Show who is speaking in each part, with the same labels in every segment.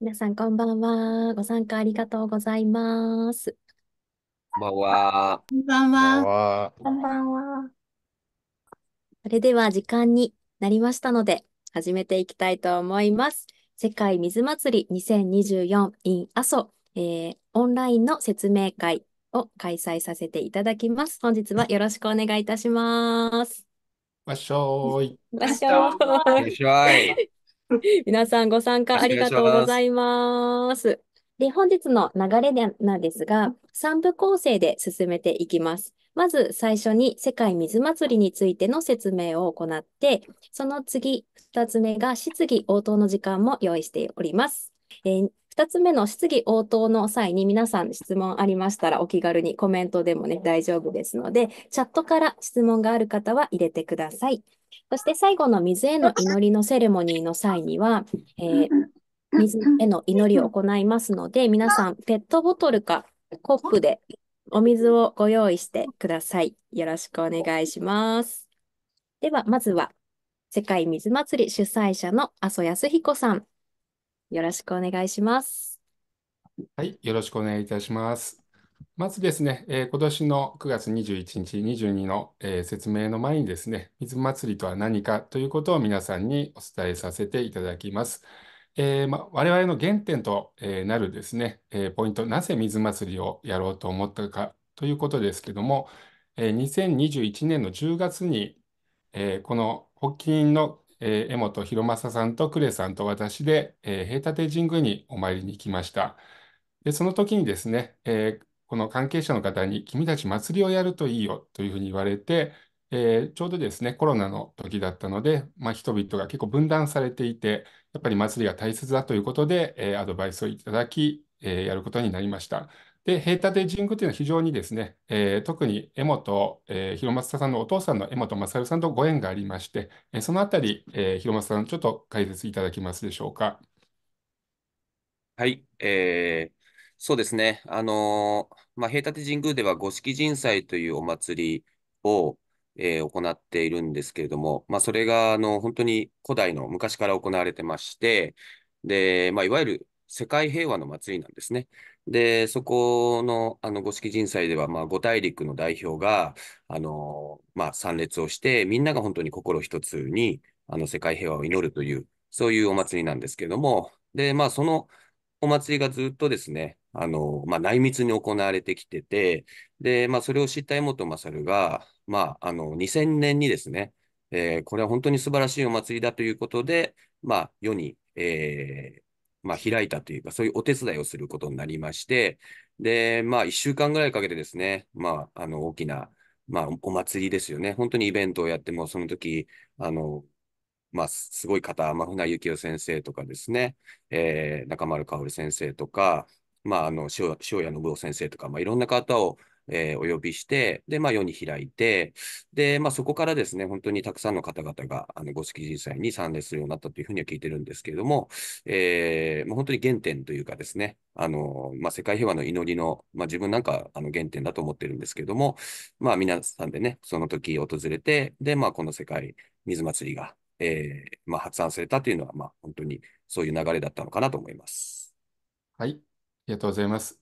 Speaker 1: 皆さん、こんばんは。ご参加ありがとうございます。
Speaker 2: こんばんは。こんばんは。
Speaker 1: こんばんは。それでは、時間になりましたので、始めていきたいと思います。世界水祭り2024 in 阿蘇、えー、オンラインの説明会を開催させていただきます。本日はよろしくお願いいたします。
Speaker 3: まっしょーい。わっしょーい。いらっしゃい。
Speaker 1: 皆さんご参加ありがとうございます。で、本日の流れなんですが、3部構成で進めていきます。まず最初に世界水祭りについての説明を行って、その次、2つ目が質疑応答の時間も用意しております。えー、2つ目の質疑応答の際に皆さん質問ありましたらお気軽にコメントでもね大丈夫ですのでチャットから質問がある方は入れてください。そして最後の水への祈りのセレモニーの際には、えー、水への祈りを行いますので、皆さん、ペットボトルかコップでお水をご用意してください。よろしくお願いします。では、まずは、世界水祭り主催者の阿蘇康彦さん。よろしくお願いします。
Speaker 3: はい、よろしくお願いいたします。まずですね、えー、今年の9月21日、22の、えー、説明の前にですね、水祭りとは何かということを皆さんにお伝えさせていただきます。えーま、我々の原点と、えー、なるですね、えー、ポイント、なぜ水祭りをやろうと思ったかということですけども、えー、2021年の10月に、えー、この発起人の、えー、江本博正さんと呉さんと私で、えー、平立神宮にお参りに行きました。でその時にですね、えーこの関係者の方に、君たち祭りをやるといいよというふうに言われて、えー、ちょうどですね、コロナの時だったので、まあ、人々が結構分断されていて、やっぱり祭りが大切だということで、えー、アドバイスをいただき、えー、やることになりました。で、平立神宮というのは非常にですね、えー、特に江本、えー、広松さんのお父さんの江本勝さんとご縁がありまして、えー、そのあたり、えー、広松さん、ちょっと解説いただけますでしょうか。
Speaker 2: はい、えー、そうですね、あのー、まあ、平立神宮では五色神祭というお祭りを、えー、行っているんですけれども、まあ、それがあの本当に古代の昔から行われてまして、でまあ、いわゆる世界平和の祭りなんですね。で、そこのあの五色人祭では、まあ、五大陸の代表が、あのまあ、参列をして、みんなが本当に心一つにあの世界平和を祈るという、そういうお祭りなんですけれども、で、まあ、そのお祭りがずっとですね、あの、まあ、内密に行われてきてて、で、まあ、それを知った江本勝が、まあ、あの、2000年にですね、えー、これは本当に素晴らしいお祭りだということで、まあ、世に、えー、まあ、開いたというか、そういうお手伝いをすることになりまして、で、まあ、1週間ぐらいかけてですね、まあ、あの、大きな、まあ、お祭りですよね。本当にイベントをやっても、その時、あの、まあ、すごい方、まあ、船幸雄先生とかですね、えー、中丸薫先生とか、まあ、あの塩谷信夫先生とか、まあ、いろんな方を、えー、お呼びして、で、まあ、世に開いて、で、まあ、そこからですね、本当にたくさんの方々が、あの、五色人祭に参列するようになったというふうには聞いてるんですけれども、えー、まあ、本当に原点というかですね、あの、まあ、世界平和の祈りの、まあ、自分なんか、あの、原点だと思ってるんですけれども、まあ、皆さんでね、その時訪れて、で、まあ、この世界水祭りが、えー、まあ、発案されたというのは、まあ、本当にそういう流れだったのかなと思います。はい、ありがとうございます。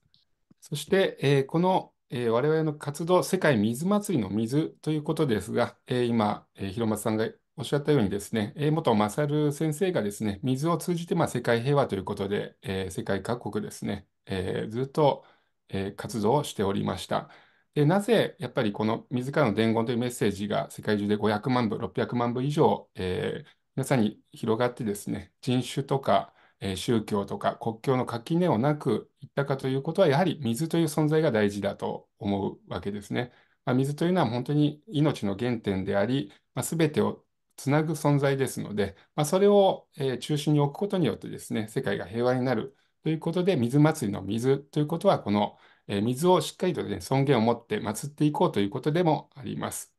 Speaker 3: そして、えー、この、えー、我々の活動、世界水祭りの水ということですが、えー、今、えー、広松さんがおっしゃったようにですね、えー、元勝先生がですね、水を通じて、まあ、世界平和ということで、えー、世界各国ですね、えー、ずっと、えー、活動をしておりました。で、なぜやっぱりこの自らの伝言というメッセージが世界中で500万部、600万部以上、えー、皆さんに広がってですね、人種とか、えー、宗教とか国境の垣根をなくいったかということは、やはり水という存在が大事だと思うわけですね。まあ、水というのは本当に命の原点であり、まあ、全てをつなぐ存在ですので、まあ、それを、えー、中心に置くことによってですね、世界が平和になるということで、水祭りの水ということは、このえ水をしっかりと、ね、尊厳を持って祀っていこうということでもあります。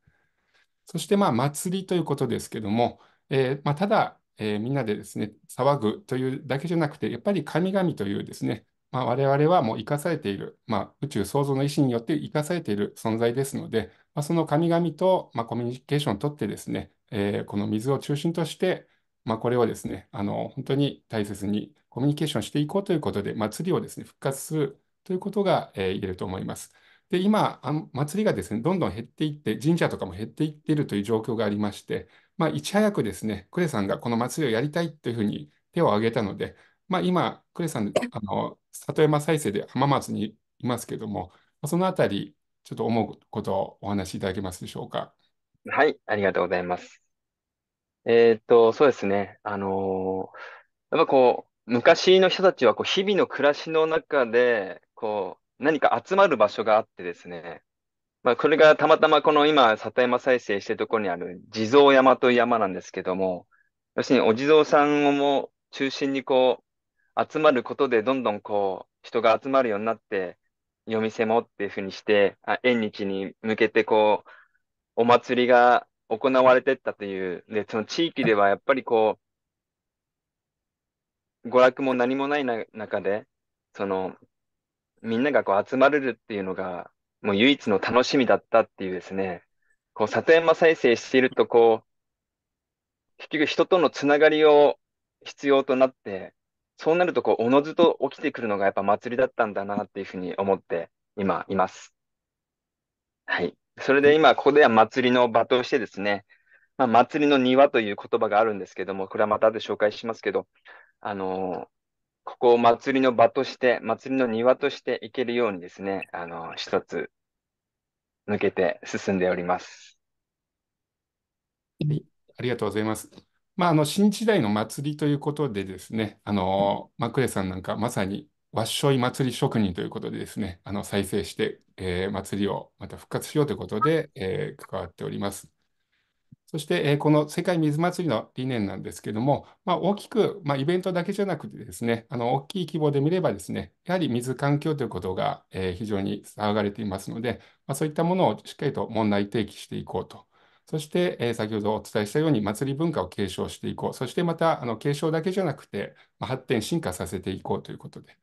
Speaker 3: そして、まあ、祭りということですけども、えまあ、ただ、えみんなでですね、騒ぐというだけじゃなくて、やっぱり神々というですね、まあ、我々はもう生かされている、まあ、宇宙創造の意思によって生かされている存在ですので、まあ、その神々と、まコミュニケーションをとってですね、えー、この水を中心として、まこれをですねあの本当に大切にコミュニケーションしていこうということで祭りをですね復活するということが、えー、言えると思います。で、今、あ祭りがですね、どんどん減っていって、神社とかも減っていっているという状況がありまして、まあ、いち早くですね、クレさんがこの祭りをやりたいというふうに手を挙げたので、まあ、今、クレさん、あの里山再生で浜松にいますけれども、そのあたり、ちょっと思うことをお話しいただけますでしょうか。はい、ありがとうございます。
Speaker 4: えー、っと、そうですね。あのー、やっぱこう、昔の人たちはこう日々の暮らしの中で、こう、何か集まる場所があってですね、まあ、これがたまたまこの今、里山再生してるところにある地蔵山という山なんですけども、要するにお地蔵さんをも中心にこう、集まることでどんどんこう、人が集まるようになって、夜店もっていうふうにして、あ縁日に向けてこう、お祭りが行われてったという、で、その地域ではやっぱりこう、娯楽も何もないな中で、そのみんながこう集まれるっていうのが、もう唯一の楽しみだったっていうですね、こう里山再生していると、こう、結局人とのつながりを必要となって、そうなると、こう、おのずと起きてくるのがやっぱ祭りだったんだなっていうふうに思って今います。はい。それで今、ここでは祭りの場としてですね、まあ、祭りの庭という言葉があるんですけども、これはまた後で紹介しますけど、あのここを祭りの場として、祭りの庭としていけるようにですね、あの、一つ抜けて進んでおります。
Speaker 3: ありがとうございます。まあ、あの新時代の祭りということでですね、あのマクレさんなんかまさにわっしょい祭り職人ということでですね、あの再生して、えー、祭りをまた復活しようということで、えー、関わっております。そして、この世界水祭りの理念なんですけども、まあ、大きく、まあ、イベントだけじゃなくてですね、あの大きい規模で見ればですね、やはり水環境ということが、えー、非常に騒がれていますので、まあ、そういったものをしっかりと問題提起していこうと。そして、えー、先ほどお伝えしたように祭り文化を継承していこう。そしてまた、あの継承だけじゃなくて、まあ、発展、進化させていこうということで。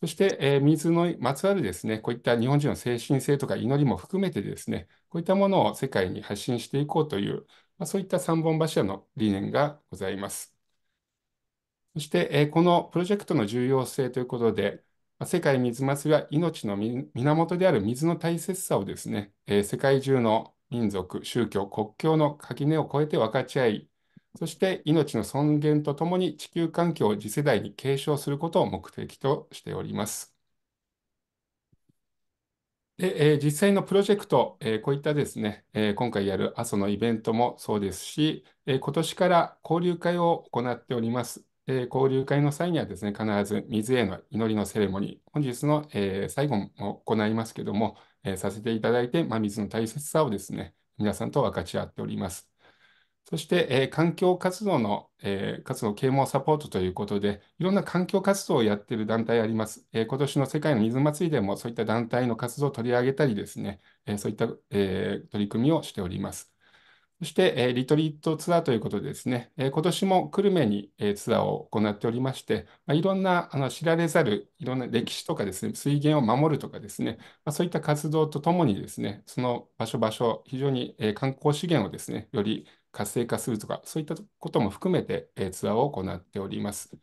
Speaker 3: そして、えー、水のまつわるですね、こういった日本人の精神性とか祈りも含めてですね、こういったものを世界に発信していこうという、まあ、そういった三本柱の理念がございます。そして、えー、このプロジェクトの重要性ということで、まあ、世界水祭りは命の源である水の大切さをですね、えー、世界中の民族、宗教、国境の垣根を越えて分かち合い、そして命の尊厳とともに地球環境を次世代に継承することを目的としております。で、えー、実際のプロジェクト、えー、こういったですね、えー、今回やる阿蘇のイベントもそうですし、え今年から交流会を行っております。え交流会の際にはですね、必ず水への祈りのセレモニー、本日の、え最後も行いますけども、えさせていただいて、まあ、水の大切さをですね、皆さんと分かち合っております。そして、えー、環境活動の、えー、活動啓蒙サポートということで、いろんな環境活動をやっている団体あります。えー、今年の世界の水祭りでも、そういった団体の活動を取り上げたりですね、えそういった、え取り組みをしております。そして、えリトリートツアーということでですね、え今年も久留米に、えツアーを行っておりまして、まあ、いろんなあの知られざる、いろんな歴史とかですね、水源を守るとかですね、まあ、そういった活動とともにですね、その場所場所、非常に、え観光資源をですね、より活性化するとか、そういったことも含めて、えー、ツアーを行っております。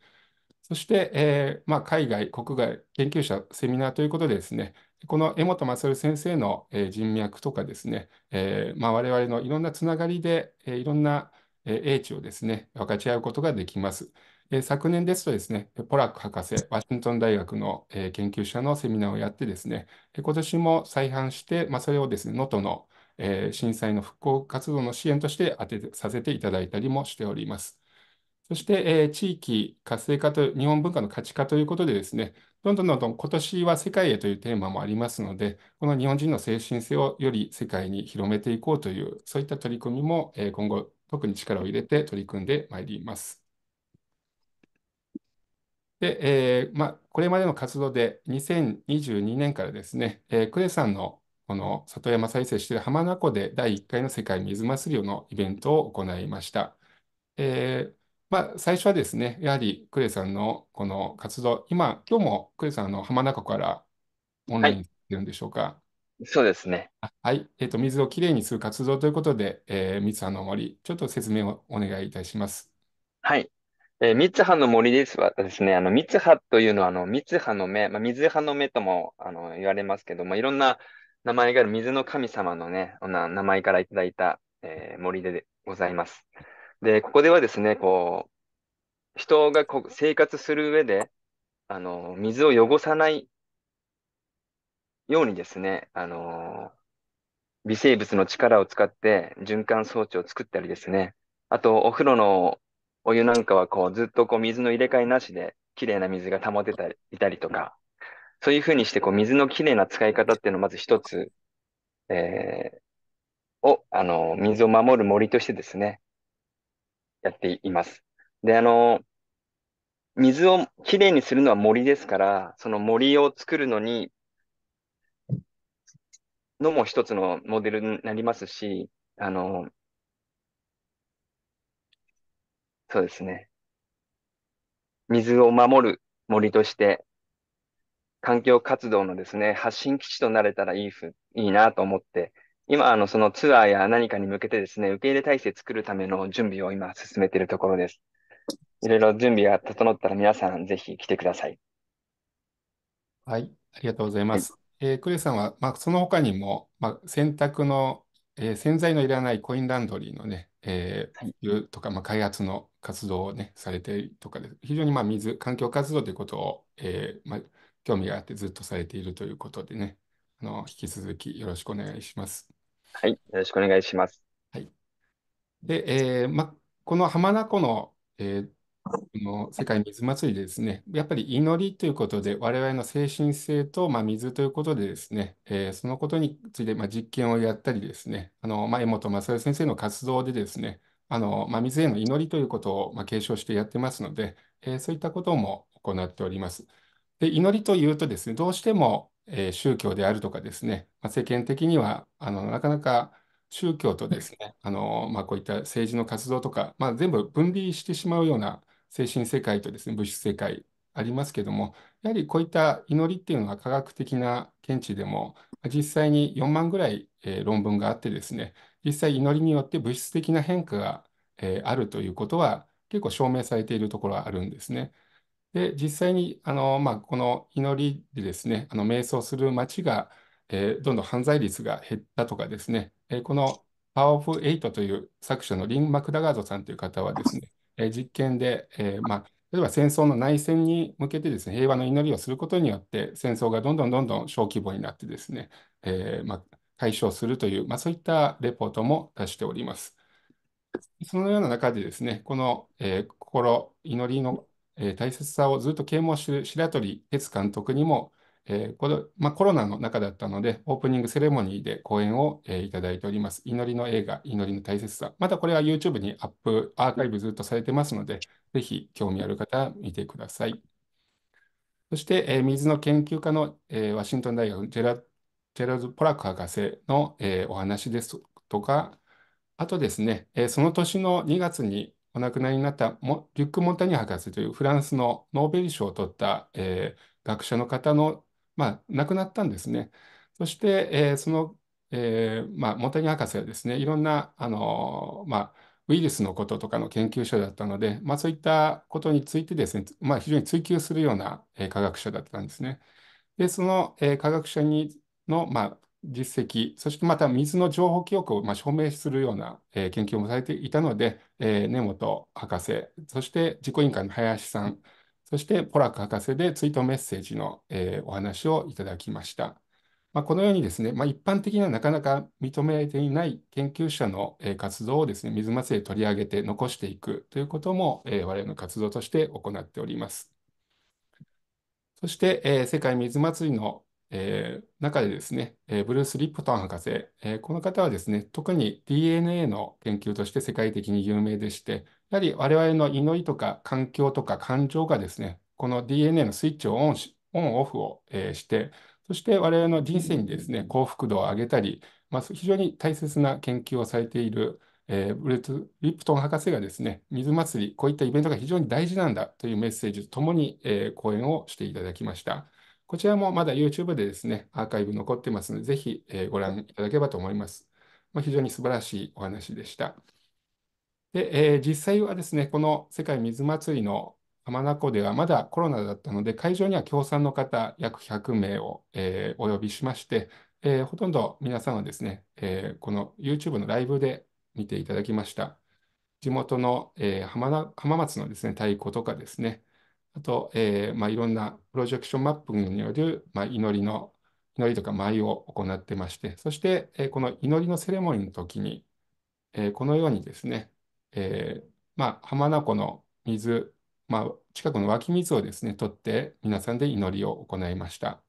Speaker 3: そして、えーまあ、海外、国外、研究者、セミナーということでですね、この江本勝先生の、えー、人脈とかですね、えーまあ、我々のいろんなつながりで、えー、いろんな、えー、英知をですね、分かち合うことができます。えー、昨年ですとですね、ポラック博士、ワシントン大学の、えー、研究者のセミナーをやってですね、今年も再販して、まあ、それをですね、能登のえー、震災の復興活動の支援として当てさせていただいたりもしております。そして、えー、地域活性化と日本文化の価値化ということでですね、どんどんどんどん今年は世界へというテーマもありますので、この日本人の精神性をより世界に広めていこうという、そういった取り組みも、えー、今後特に力を入れて取り組んでまいります。で、えーまあ、これまでの活動で2022年からですね、えー、クレさんのこの里山再生している浜名湖で第1回の世界水祭りのイベントを行いました。えーまあ、最初はですね、やはりクレさんのこの活動、今、今日もクレさんの浜名湖からオンラインいるんでしょうか。はい、そうですね。はい、えーと、水をきれいにする活動ということで、えー、三葉の森、ちょっと説明をお願いいたします。
Speaker 4: はい。えー、三葉の森ですはですね、あの三葉というのはあの三葉の目、まあ、水葉の目ともあの言われますけども、いろんな名前がある水の神様のね、名前からいただいた、えー、森でございます。で、ここではですね、こう、人がこう生活する上で、あの、水を汚さないようにですね、あの、微生物の力を使って循環装置を作ったりですね、あと、お風呂のお湯なんかはこうずっとこう水の入れ替えなしで、きれいな水が保てたりいたりとか、そういうふうにして、こう、水のきれいな使い方っていうのをまず一つ、えー、を、あの、水を守る森としてですね、やっています。で、あの、水をきれいにするのは森ですから、その森を作るのに、のも一つのモデルになりますし、あの、そうですね。水を守る森として、環境活動のですね、発信基地となれたらいいふ、いいなと思って、今、あの、そのツアーや何かに向けてですね、受け入れ体制作るための準備を今進めているところです。いろいろ準備が整ったら皆さんぜひ来てくださ
Speaker 3: い。はい、ありがとうございます。はい、えー、クレさんは、まあ、その他にも、まあ、洗濯の、えー、洗剤のいらないコインランドリーのね、えー、はい、とか、まあ、開発の活動をね、されてとかで、非常にまあ水、環境活動ということを、えーまあ興味があってずっとされているということでね、あの引き続きよろしくお願いします。
Speaker 4: はい、よろしくお願いします。はい。
Speaker 3: で、えー、ま、この浜名湖の、えー、この世界水祭りでですね、やっぱり祈りということで、我々の精神性と、ま水ということでですね、えー、そのことについて、ま実験をやったりですね、あのま江本正代先生の活動でですね、あのま水への祈りということを、ま継承してやってますので、えー、そういったことも行っております。で、祈りというとですね、どうしても、えー、宗教であるとかですね、まあ、世間的にはあのなかなか宗教とですね、あのまあ、こういった政治の活動とか、まあ、全部分離してしまうような精神世界とですね、物質世界ありますけども、やはりこういった祈りっていうのは科学的な見地でも、実際に4万ぐらい、えー、論文があってですね、実際祈りによって物質的な変化が、えー、あるということは結構証明されているところはあるんですね。で、実際に、あの、まあ、この祈りでですね、あの、瞑想する街が、えーどんどん犯罪率が減ったとかですね、えーこのパワーオフエイトという作者のリン・マクダガードさんという方はですね、えー実験で、えーまあ、例えば戦争の内戦に向けてですね、平和の祈りをすることによって、戦争がどんどんどんどん小規模になってですね、えーまあ、解消するという、まあ、そういったレポートも出しております。そのような中でですね、この、えー心、祈りのえー、大切さをずっと啓蒙する白鳥哲監督にも、えーこれまあ、コロナの中だったので、オープニングセレモニーで講演を、えー、いただいております。祈りの映画、祈りの大切さ。またこれは YouTube にアップ、アーカイブずっとされてますので、ぜひ興味ある方見てください。そして、えー、水の研究家の、えー、ワシントン大学ジェラ、ジェラズ・ポラク博士の、えー、お話ですとか、あとですね、えー、その年の2月に、お亡くなりになったモリュック・モンタニア博士というフランスのノーベル賞を取った、えー、学者の方の、まあ、亡くなったんですね。そして、えー、その、えーまあ、モンタニア博士はですねいろんな、あのー、まあ、ウイルスのこととかの研究者だったので、まあ、そういったことについてですね、まあ、非常に追求するような、えー、科学者だったんですね。でその、えー、科学者にの、まあ、実績、そしてまた水の情報記憶をま証明するような、え研究もされていたので、え根本博士、そして自己委員会の林さん、そしてポラック博士でツイートメッセージの、えお話をいただきました。まあ、このようにですね、まあ、一般的にはなかなか認められていない研究者の、え活動をですね、水祭りで取り上げて残していくということも、え我々の活動として行っております。そして、え世界水祭りのえ中でですね、えブルース・リプトン博士、えこの方はですね、特に DNA の研究として世界的に有名でして、やはり我々の祈りとか環境とか感情がですね、この DNA のスイッチをオンしオンオフを、えして、そして我々の人生にですね、幸福度を上げたり、まあ、非常に大切な研究をされている、えー、ブルース・リプトン博士がですね、水祭り、こういったイベントが非常に大事なんだというメッセージとともに、え講演をしていただきました。こちらもまだ YouTube でですね、アーカイブ残ってますので、ぜひ、えー、ご覧いただければと思います。まあ、非常に素晴らしいお話でした。で、えー、実際はですね、この世界水まつりの浜名湖ではまだコロナだったので、会場には協賛の方約100名を、えー、お呼びしまして、えー、ほとんど皆さんはですね、えー、この YouTube のライブで見ていただきました。地元の、え浜松のですね、太鼓とかですね、あと、えーまあ、いろんなプロジェクションマッピングによる、まあ、祈りの、祈りとか舞を行ってまして、そして、えー、この祈りのセレモニーの時に、えー、このようにですね、えーまあ、浜名湖の水、まあ、近くの湧き水をですね、取って、皆さんで祈りを行いました。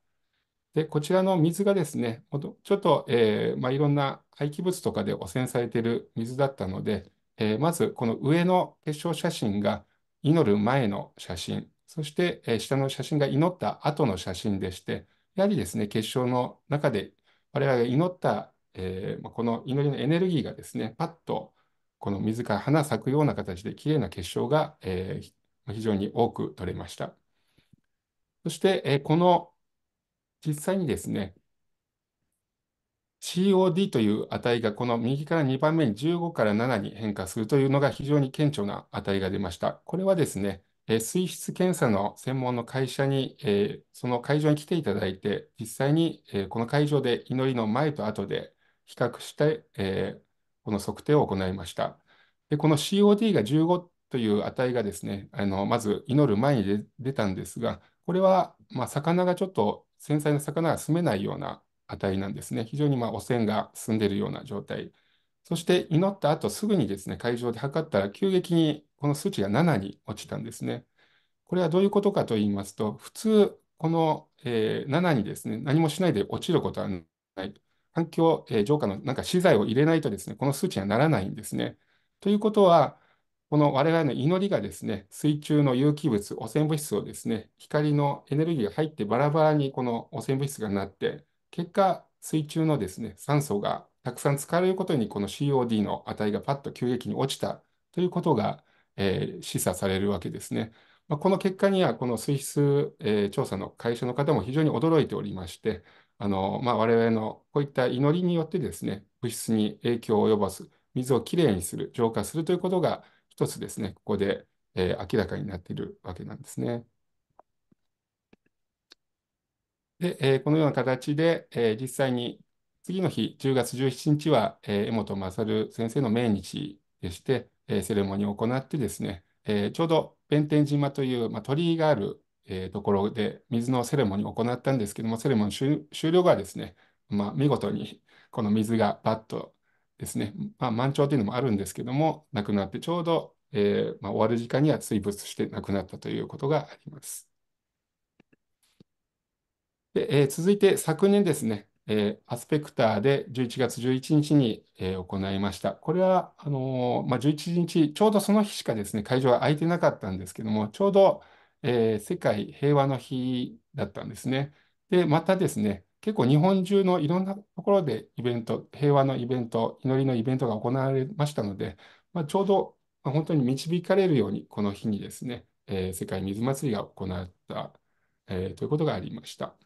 Speaker 3: で、こちらの水がですね、ちょっと、えーまあ、いろんな廃棄物とかで汚染されている水だったので、えー、まずこの上の結晶写真が祈る前の写真そして、えー、下の写真が祈った後の写真でして、やはりですね、結晶の中で我々が祈った、えー、この祈りのエネルギーがですね、パッとこの水から花咲くような形で綺麗な結晶が、えー、非常に多く取れました。そして、えー、この実際にですね、COD という値がこの右から2番目に15から7に変化するというのが非常に顕著な値が出ました。これはですね、え水質検査の専門の会社に、えその会場に来ていただいて、実際に、えこの会場で祈りの前と後で比較して、えこの測定を行いました。で、この COD が15という値がですね、あのまず祈る前に出たんですが、これは、ま魚がちょっと繊細な魚が住めないような値なんですね。非常にま汚染が進んでいるような状態そして祈った後すぐにですね、会場で測ったら急激にこの数値が7に落ちたんですね。これはどういうことかと言いますと、普通、この、えー、7にですね、何もしないで落ちることはない。環境、えー、浄化のなんか資材を入れないとですね、この数値にはならないんですね。ということは、この我々の祈りがですね、水中の有機物、汚染物質をですね、光のエネルギーが入ってバラバラにこの汚染物質がなって、結果、水中のですね、酸素がたくさん使われることに、この COD の値がパッと急激に落ちたということが、えー、示唆されるわけですね。まあ、この結果には、この水質、えー、調査の会社の方も非常に驚いておりまして、あのまあ、我々のこういった祈りによってですね、物質に影響を及ぼす、水をきれいにする、浄化するということが、一つですね、ここで、えー、明らかになっているわけなんですね。で、えー、このような形で、えー、実際に次の日、10月17日は、えー、江本勝先生の命日でして、えー、セレモニーを行ってですね、えー、ちょうど弁天島という、まあ、鳥居がある、えー、ところで水のセレモニーを行ったんですけども、セレモニー終了後はですね、まあ、見事にこの水がバッとですね、まあ、満潮というのもあるんですけども、なくなってちょうど、えーまあ、終わる時間には水没してなくなったということがあります。でえー、続いて昨年ですね、えー、アスペクターで11月11日に、えー、行いました。これは、あのー、まあ、11日、ちょうどその日しかですね、会場は空いてなかったんですけども、ちょうど、えー、世界平和の日だったんですね。で、またですね、結構日本中のいろんなところでイベント、平和のイベント、祈りのイベントが行われましたので、まあ、ちょうど、まあ、本当に導かれるように、この日にですね、え世界水祭りが行われた、えということがありました。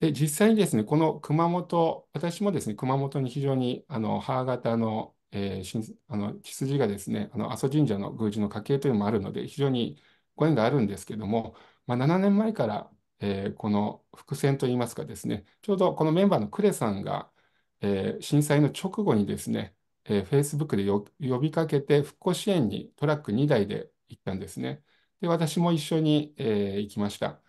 Speaker 3: で、実際にですね、この熊本、私もですね、熊本に非常に、あの、母方の、えー、あの、血筋がですね、あの、阿蘇神社の宮司の家系というのもあるので、非常にご縁があるんですけども、まあ、7年前から、えー、この伏線といいますかですね、ちょうどこのメンバーの呉さんが、えー、震災の直後にですね、えー、Facebook で呼びかけて復興支援にトラック2台で行ったんですね。で、私も一緒に、えー、行きました。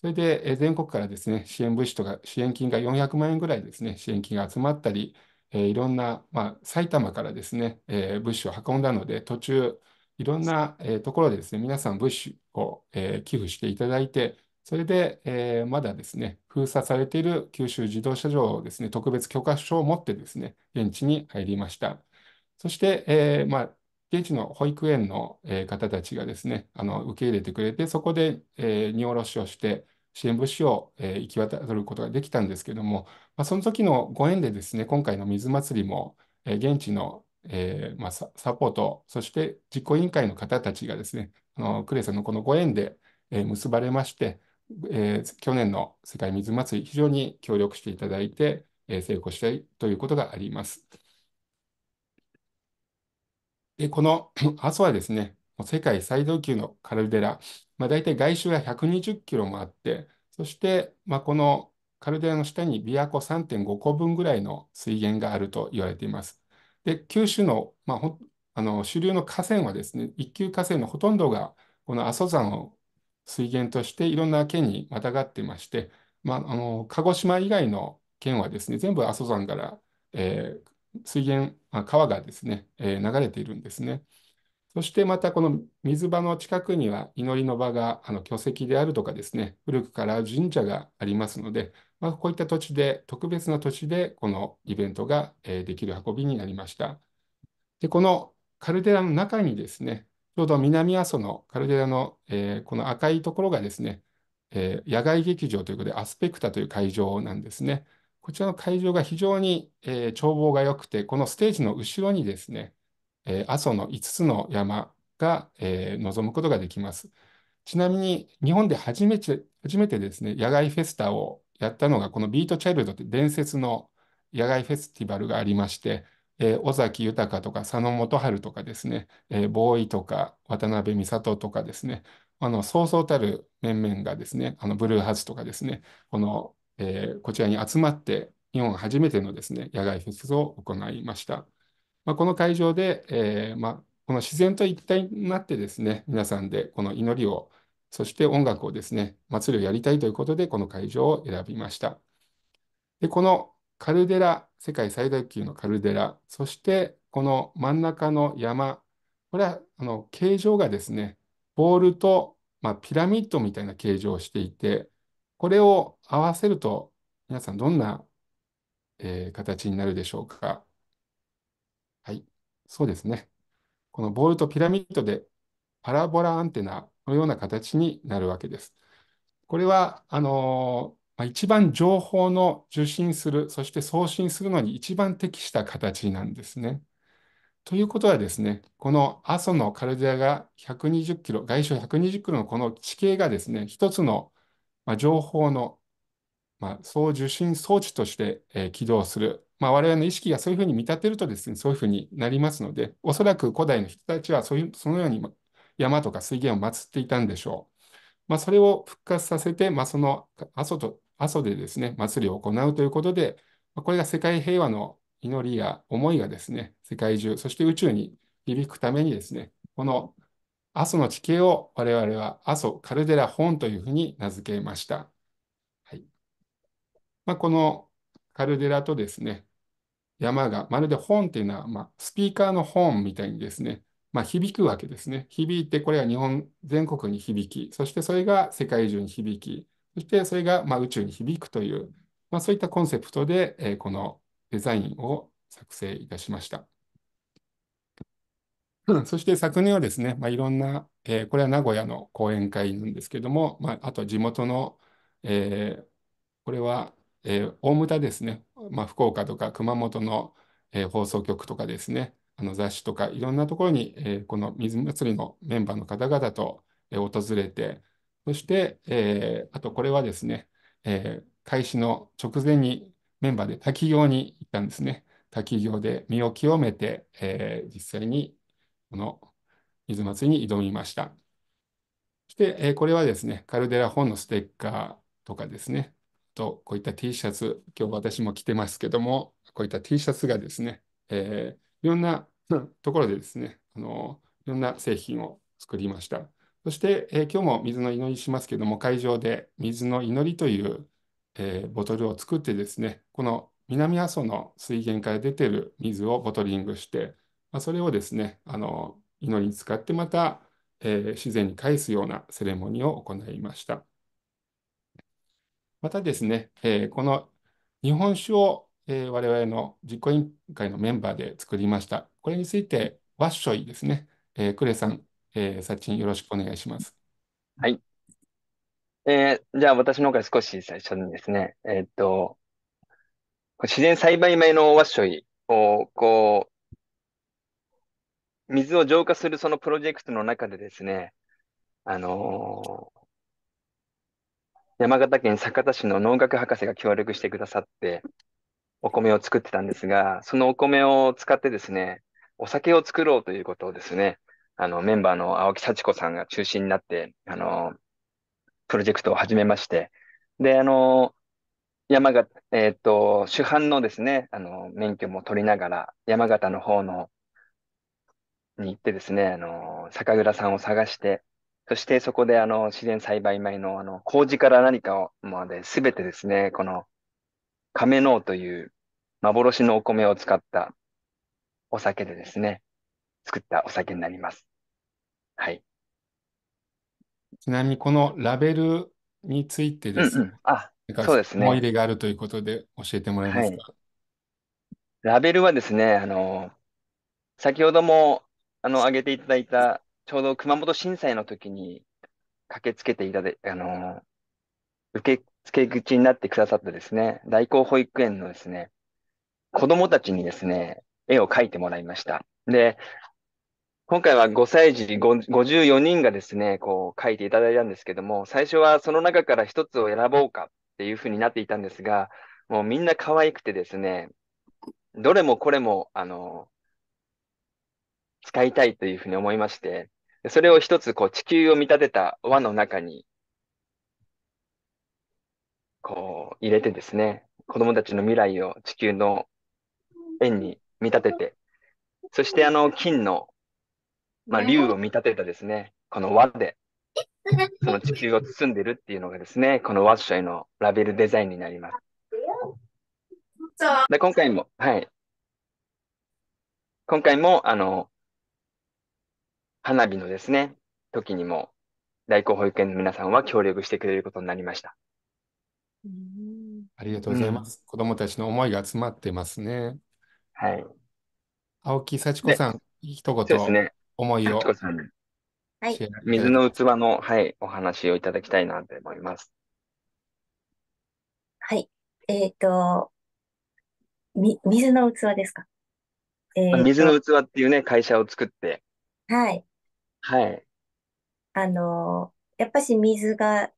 Speaker 3: それで、全国からですね、支援物資とか支援金が400万円ぐらいですね、支援金が集まったり、えいろんな、まあ、埼玉からですね、え物資を運んだので、途中、いろんな、えところでですね、皆さん物資を、え寄付していただいて、それで、えまだですね、封鎖されている九州自動車場をですね、特別許可証を持ってですね、現地に入りました。そして、えまあ、現地の保育園の、方たちがですね、あの受け入れてくれて、そこで、え荷下ろしをして、支援物資を、え行き渡ることができたんですけども、まあ、その時のご縁でですね、今回の水祭りも、え現地の、えまあ、サポート、そして実行委員会の方たちがですね、あのクレイさんのこのご縁で、え結ばれまして、え去年の世界水祭り、非常に協力していただいて、え成功したいということがあります。で、この阿蘇 はですね、世界最大級のカルデラ、まあ、大体外周が120キロもあって、そして、まあ、このカルデラの下に琵琶湖3.5個分ぐらいの水源があると言われています。で、九州の、まあ、ほあの主流の河川はですね、一級河川のほとんどがこの阿蘇山を水源としていろんな県にまたがってまして、まあ、あの鹿児島以外の県はですね、全部阿蘇山から、えー、水源、あ川がですね、えー、流れているんですね。そしてまたこの水場の近くには祈りの場があの巨石であるとかですね、古くから神社がありますので、まあ、こういった土地で、特別な土地でこのイベントが、えー、できる運びになりました。で、このカルデラの中にですね、ちょうど南阿蘇のカルデラの、えー、この赤いところがですね、えー、野外劇場ということでアスペクタという会場なんですね。こちらの会場が非常に、えー、眺望が良くて、このステージの後ろにですね、えー、阿蘇の5つの山が、えー、望むことができます。ちなみに、日本で初めて初めてですね、野外フェスタをやったのが、このビートチャイルドって伝説の野外フェスティバルがありまして、えー、尾崎豊とか佐野元春とかですね、えー、ボーイとか渡辺美里とかですね、あのそうそうたる面々がですね、あのブルーハーツとかですね、このえー、こちらに集まって、日本初めてのですね、野外フェスを行いました。まあ、この会場で、えー、まあ、この自然と一体になってですね、皆さんでこの祈りを、そして音楽をですね、祭りをやりたいということで、この会場を選びました。で、このカルデラ、世界最大級のカルデラ、そしてこの真ん中の山、これはあの形状がですね、ボールと、まあ、ピラミッドみたいな形状をしていて、これを合わせると、皆さんどんな、えー、形になるでしょうか。はい、そうですね。このボールとピラミッドでパラボラアンテナのような形になるわけです。これは、あのー、一番情報の受信する、そして送信するのに一番適した形なんですね。ということはですね、この阿蘇のカルデラが120キロ、外周120キロのこの地形がですね、一つのまあ、情報の、まあ、送受信装置として、えー、起動する、まあ、我々の意識がそういうふうに見立てるとですね、そういうふうになりますので、おそらく古代の人たちはそういうそのように山とか水源を祀っていたんでしょう。まあ、それを復活させて、まあ、その阿蘇と阿蘇でですね、祭りを行うということで、これが世界平和の祈りや思いがですね、世界中、そして宇宙に響くためにですね、この阿蘇の地形を我々は阿蘇カルデラ本というふうに名付けました。はいまあ、このカルデラとですね、山がまるで本というのは、まあ、スピーカーの本みたいにですね、まあ、響くわけですね。響いてこれは日本全国に響き、そしてそれが世界中に響き、そしてそれがま宇宙に響くという、まそういったコンセプトで、えこのデザインを作成いたしました。うん、そして昨年はですね、まあ、いろんな、えーこれは名古屋の講演会なんですけども、まあ、あと地元の、えーこれは、えー大牟田ですね、まあ、福岡とか熊本の、えー放送局とかですね、あの雑誌とかいろんなところに、えーこの水祭りのメンバーの方々と、えー訪れて、そして、えーあとこれはですね、えー開始の直前にメンバーで滝行に行ったんですね。滝行で身を清めて、えー実際に、この水祭りに挑みました。そして、えこれはですね、カルデラ本のステッカーとかですね、と、こういった T シャツ、今日私も着てますけども、こういった T シャツがですね、えー、いろんなところでですね、あのいろんな製品を作りました。そして、えー、今日も水の祈りしますけども、会場で水の祈りという、えー、ボトルを作ってですね、この南阿蘇の水源から出てる水をボトリングして、まあ、それをですね、あの、祈りに使ってまた、えー、自然に返すようなセレモニーを行いました。またですね、えー、この日本酒を、えー、我々の実行委員会のメンバーで作りました。これについて、ワッショイですね、えー、クレさん、えー、サチンよろしくお願いします。
Speaker 4: はい。えー、じゃあ私の方から少し最初にですね、えー、っと、自然栽培米のワッショイをこう、水を浄化するそのプロジェクトの中でですね、あのー、山形県酒田市の農学博士が協力してくださって、お米を作ってたんですが、そのお米を使ってですね、お酒を作ろうということをですね、あの、メンバーの青木幸子さんが中心になって、あのー、プロジェクトを始めまして、で、あのー、山形、えっと、主犯のですね、あの、免許も取りながら、山形の方のに行ってですね、あの、酒蔵さんを探して、そしてそこであの、自然栽培米のあの、麹から何かをまで全てですね、この、亀のという幻のお米を使ったお酒でですね、作ったお酒になります。
Speaker 3: はい。ちなみにこのラベルについてですね、うんうん、あ、そうですね。思い入れがあるということで教えてもらえますか。はい、
Speaker 4: ラベルはですね、あの、先ほどもあの、挙げていただいた、ちょうど熊本震災の時に駆けつけていただいあの、受付口になってくださったですね、代行保育園のですね、子供たちにですね、絵を描いてもらいました。で、今回は5歳児54人がですね、こう描いていただいたんですけども、最初はその中から一つを選ぼうかっていうふうになっていたんですが、もうみんな可愛くてですね、どれもこれも、あの、使いたいというふうに思いまして、それを一つこう地球を見立てた輪の中に、こう入れてですね、子供たちの未来を地球の円に見立てて、そしてあの金の、まあ、竜を見立てたですね、この輪で、その地球を包んでるっていうのがですね、このワッショイのラベルデザインになります。で今回も、はい。今回も、あの、花火のですね、時にも、大工保育園の皆さんは協力してくれることになりま
Speaker 3: した。ありがとうございます。うん、子どもたちの思いが集まってますね。はい。青木幸子さん、一言、ですね、思いを。は
Speaker 5: い。水
Speaker 4: の器の、はい、お話をいただきたいなと思います。
Speaker 1: はい。えっ、ー、と、み、水の器ですか。えー、水
Speaker 4: の器っていうね、会社を作って、
Speaker 1: はい。はい。あの、やっぱし水が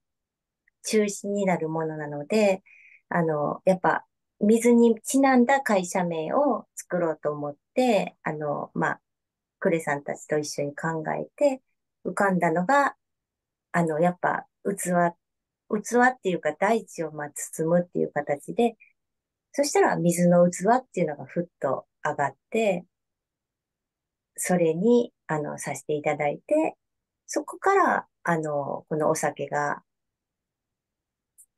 Speaker 1: 中心になるものなので、あの、やっぱ水にちなんだ会社名を作ろうと思って、あの、まあ、クレさんたちと一緒に考えて浮かんだのが、あの、やっぱ器、器っていうか大地をまあ包むっていう形で、そしたら水の器っていうのがふっと上がって、それに、あの、させていただいて、そこから、あの、このお酒が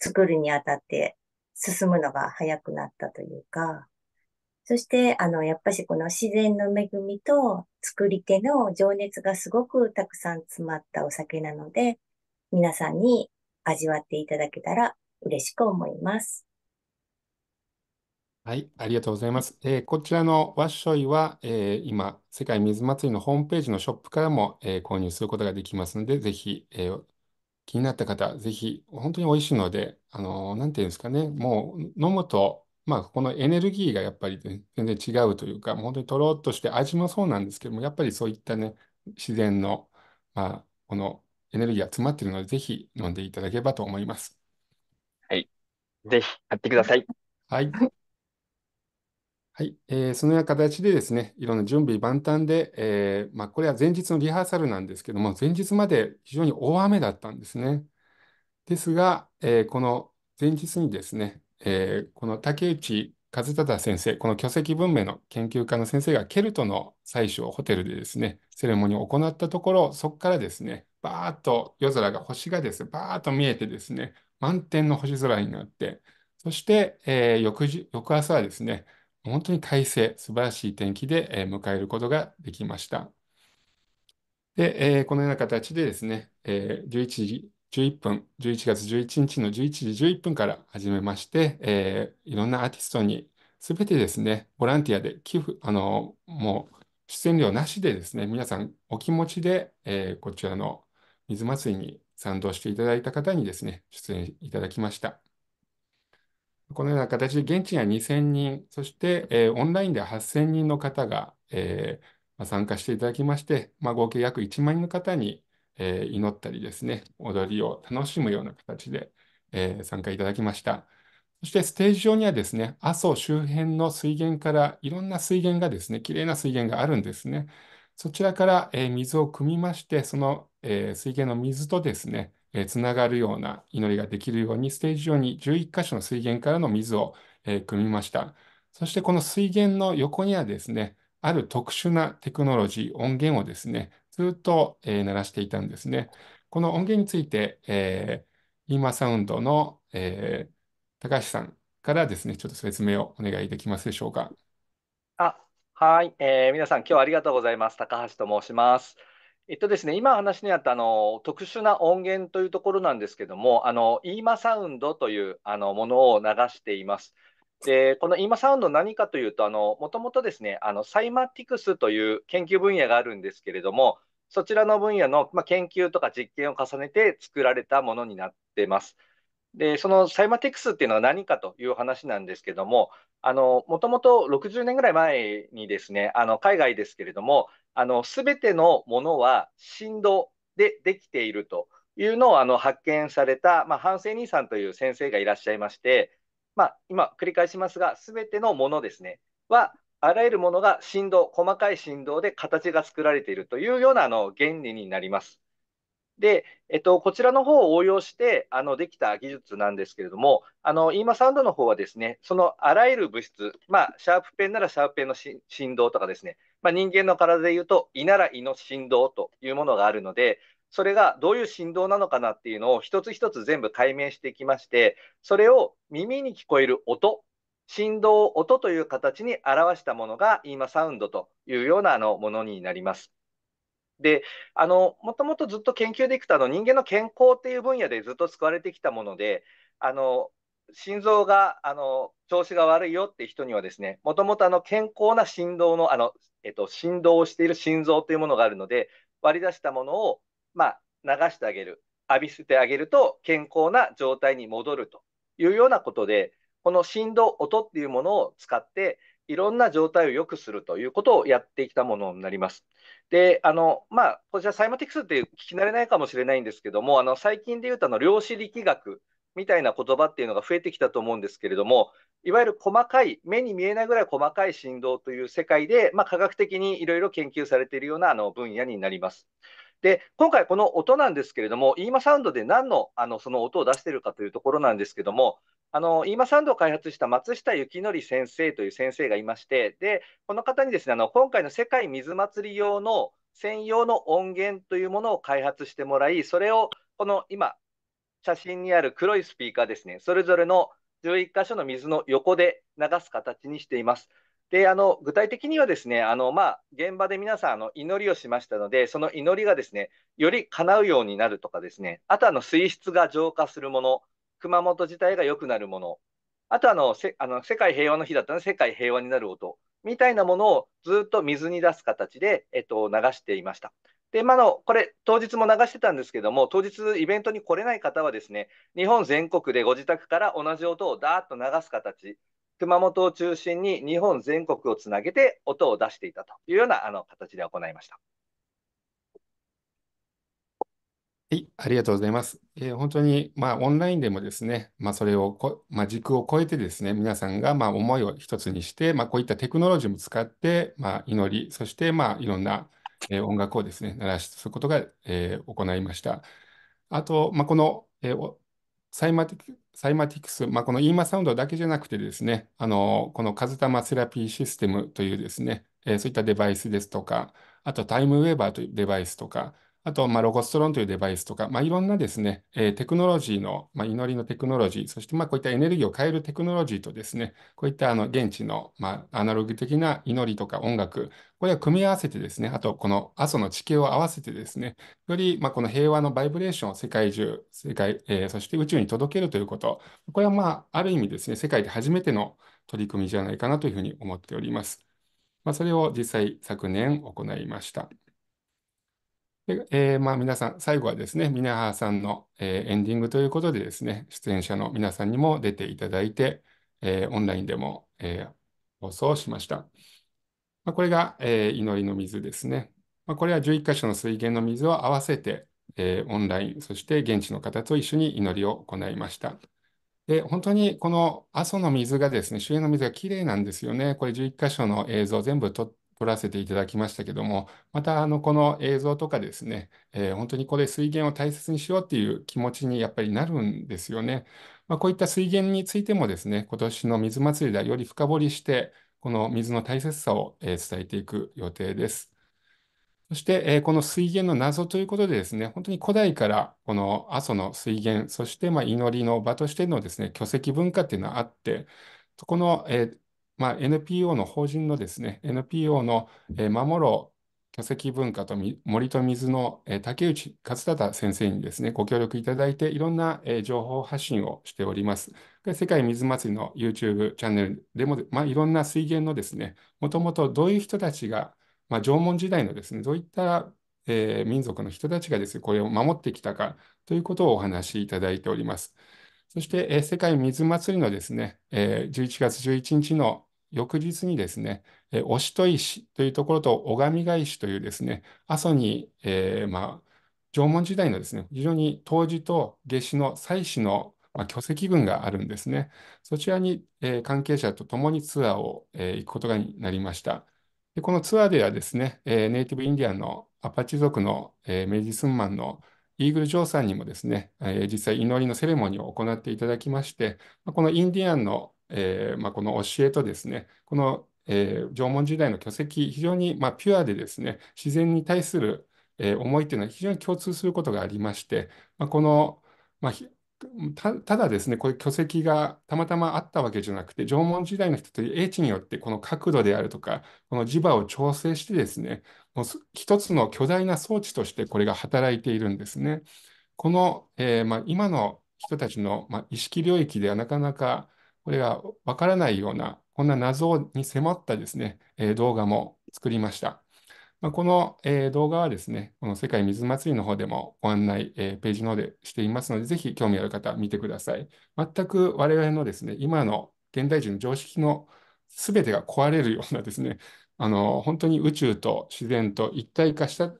Speaker 1: 作るにあたって進むのが早くなったというか、そして、あの、やっぱしこの自然の恵みと作り手の情熱がすごくたくさん詰まったお酒なので、皆さんに味わっていた
Speaker 5: だけたら嬉しく思います。
Speaker 3: はい、ありがとうございます。えーこちらのワッショイは、えー今、世界水祭りのホームページのショップからも、えー購入することができますので、ぜひ、えー気になった方、ぜひ、本当に美味しいので、あのーなんていうんですかね、もう飲むと、まあ、このエネルギーがやっぱりね、全然違うというか、もう本当にとろっとして、味もそうなんですけども、やっぱりそういったね、自然の、まあ、このエネルギーが詰まっているので、ぜひ飲んでいただければと思います。はい。ぜひ、買ってください。はい。はい、えー、そのような形でですね、いろんな準備万端で、えー、まあ、これは前日のリハーサルなんですけども、前日まで非常に大雨だったんですね。ですが、えー、この前日にですね、えこの竹内和忠先生、この巨石文明の研究家の先生がケルトの採取をホテルでですね、セレモニーを行ったところ、そこからですね、バーっと夜空が星がですね、バーっと見えてですね、満天の星空になって、そして、え翌翌朝はですね、本当に快晴、素晴らしい天気で、え迎えることができました。で、えこのような形でですね、え11時11分、11月11日の11時11分から始めまして、えいろんなアーティストにすべてですね、ボランティアで寄付、あの、もう出演料なしでですね、皆さんお気持ちで、えこちらの水祭りに賛同していただいた方にですね、出演いただきました。このような形で現地には2000人、そして、えー、オンラインでは8000人の方が、えーまあ、参加していただきまして、まあ、合計約1万人の方に、えー、祈ったりですね、踊りを楽しむような形で、えー、参加いただきました。そしてステージ上にはですね、阿蘇周辺の水源からいろんな水源がですね、きれいな水源があるんですね。そちらから、えー、水を汲みまして、その、えー、水源の水とですね、つながるような祈りができるように、ステージ上に11箇所の水源からの水を、えー、汲みました。そしてこの水源の横にはですね、ある特殊なテクノロジー、音源をですね、ずっと、えー、鳴らしていたんですね。この音源について、えー、イーマサウンドの、えー、高橋さんからですね、ちょっと説明をお願いできますでしょうか。
Speaker 6: あはい、えー、皆さん、今日はありがとうございます。高橋と申します。えっとですね、今話にあったあの特殊な音源というところなんですけども、あのイーマサウンドというあのものを流しています。でこのイーマサウンド何かというと、もともとですねあのサイマティクスという研究分野があるんですけれども、そちらの分野の、まあ、研究とか実験を重ねて作られたものになってます。で、そのサイマティクスっていうのは何かという話なんですけども、あの、もともと60年ぐらい前にですね、あの、海外ですけれども、あの、すべてのものは振動でできているというのをあの発見された、まあ、ハンセニーさんという先生がいらっしゃいまして、まあ、今繰り返しますが、すべてのものですね、は、あらゆるものが振動、細かい振動で形が作られているというようなあの原理になります。で、えっと、こちらの方を応用してあのできた技術なんですけれども、あの、イーマサウンドの方はですね、そのあらゆる物質、まあ、シャープペンならシャープペンの振動とかですね、まあ、人間の体でいうと、胃なら胃の振動というものがあるので、それがどういう振動なのかなっていうのを一つ一つ全部解明していきまして、それを耳に聞こえる音、振動を音という形に表したものが、イーマサウンドというようなあのものになります。で、あの、もともとずっと研究でいくと、あの、人間の健康っていう分野でずっと使われてきたもので、あの、心臓が、あの、調子が悪いよって人にはですね、もともとあの、健康な振動の、あの、えっと、振動をしている心臓というものがあるので、割り出したものを、まあ、流してあげる、浴びせてあげると、健康な状態に戻るというようなことで、この振動、音っていうものを使って、いろんな状態を良くするということをやってきたものになります。で、あの、まあ、こちらサイマティクスって聞き慣れないかもしれないんですけども、あの、最近で言うと、あの、量子力学みたいな言葉っていうのが増えてきたと思うんですけれども、いわゆる細かい、目に見えないぐらい細かい振動という世界で、まあ、科学的にいろいろ研究されているようなあの分野になります。で、今回この音なんですけれども、イーマサウンドで何のあのその音を出しているかというところなんですけども、あの、今サンドを開発した松下幸則先生という先生がいまして、で、この方にですね、あの、今回の世界水祭り用の専用の音源というものを開発してもらい、それを、この今、写真にある黒いスピーカーですね、それぞれの11箇所の水の横で流す形にしています。で、あの、具体的にはですね、あの、まあ、現場で皆さん、あの、祈りをしましたので、その祈りがですね、より叶うようになるとかですね、あと、あの、水質が浄化するもの、熊本自体が良くなるもの、あとあのせあの世界平和の日だったので世界平和になる音みたいなものをずっと水に出す形で、えっと、流していました。で、まあの、これ、当日も流してたんですけども、当日イベントに来れない方はですね、日本全国でご自宅から同じ音をダーッと流す形、熊本を中心に日本全国をつなげて音を出していたというようなあの形で行いました。
Speaker 3: はい、ありがとうございます。えー本当に、まあ、オンラインでもですね、まあ、それをこ、まあ、軸を超えてですね、皆さんが、まあ、思いを一つにして、まあ、こういったテクノロジーも使って、まあ、祈り、そして、まあ、いろんな、えー音楽をですね、鳴らすことが、えー行いました。あと、まあ、この、えーサイマティク、サイマティクス、まあ、この EMA サウンドだけじゃなくてですね、あの、このカズタマセラピーシステムというですね、えーそういったデバイスですとか、あとタイムウェーバーというデバイスとか、あと、まあ、ロゴストロンというデバイスとか、まあ、いろんなですね、えー、テクノロジーの、まあ、祈りのテクノロジー、そしてまあこういったエネルギーを変えるテクノロジーとですね、こういったあの現地の、まあ、アナログ的な祈りとか音楽、これを組み合わせてですね、あとこの阿蘇の地形を合わせてですね、よりまあこの平和のバイブレーションを世界中、世界、えー、そして宇宙に届けるということ、これはまあある意味ですね、世界で初めての取り組みじゃないかなというふうに思っております。まあ、それを実際昨年行いました。えー、まあ、皆さん、最後はですね、皆ハさんの、えー、エンディングということでですね、出演者の皆さんにも出ていただいて、えー、オンラインでも、え放送しました。まあ、これが、え祈りの水ですね。まあ、これは11箇所の水源の水を合わせて、えオンライン、そして現地の方と一緒に祈りを行いました。で、本当にこの阿蘇の水がですね、周辺の水がきれいなんですよね。これ11箇所の映像全部撮って撮らせていただきましたけども、またあのこの映像とかですね、えー、本当にこれ水源を大切にしようっていう気持ちにやっぱりなるんですよね。まあ、こういった水源についてもですね、今年の水祭りではより深掘りして、この水の大切さを、え伝えていく予定です。そして、えー、この水源の謎ということでですね、本当に古代からこの阿蘇の水源、そしてま祈りの場としてのですね、巨石文化っていうのはあって、この、えー、まあ、NPO の法人のですね、NPO の、えー、守ろう巨石文化と森と水の、えー、竹内勝忠先生にですね、ご協力いただいて、いろんな、えー、情報発信をしております。世界水祭りの YouTube チャンネルでも、まあ、いろんな水源のですね、もともとどういう人たちが、まあ、縄文時代のですね、どういったえー、民族の人たちがですね、これを守ってきたかということをお話しいただいております。そして、えー、世界水祭りのですね、えー、11月11日の翌日にですね、えー、押戸石というところと拝み返しというですね、阿蘇に、えー、まあ、縄文時代のですね、非常に当時と夏至の祭祀の、まあ、巨石群があるんですね。そちらに、えー、関係者と共にツアーを、えー、行くことになりました。でこのツアーではですね、えー、ネイティブインディアンのアパッチ族の、えー、メディスンマンのイーグル・ジョーさんにもですね、え実際祈りのセレモニーを行っていただきまして、このインディアンの、えまこの教えとですね、この、え縄文時代の巨石、非常に、まピュアでですね、自然に対する、え思いというのは非常に共通することがありまして、まこの、まあたただですね、こういう巨石がたまたまあったわけじゃなくて、縄文時代の人という英知によって、この角度であるとか、この磁場を調整してですね、もう一つの巨大な装置としてこれが働いているんですね。この、えー、まあ、今の人たちの、まあ、意識領域ではなかなかこれがわからないような、こんな謎に迫ったですね、えー、動画も作りました。まあ、この、えー、動画はですね、この世界水祭りの方でもご案内、えー、ページの方でしていますので、ぜひ興味ある方見てください。全く我々のですね、今の現代人の常識のすべてが壊れるようなですね、あの本当に宇宙と自然と一体化した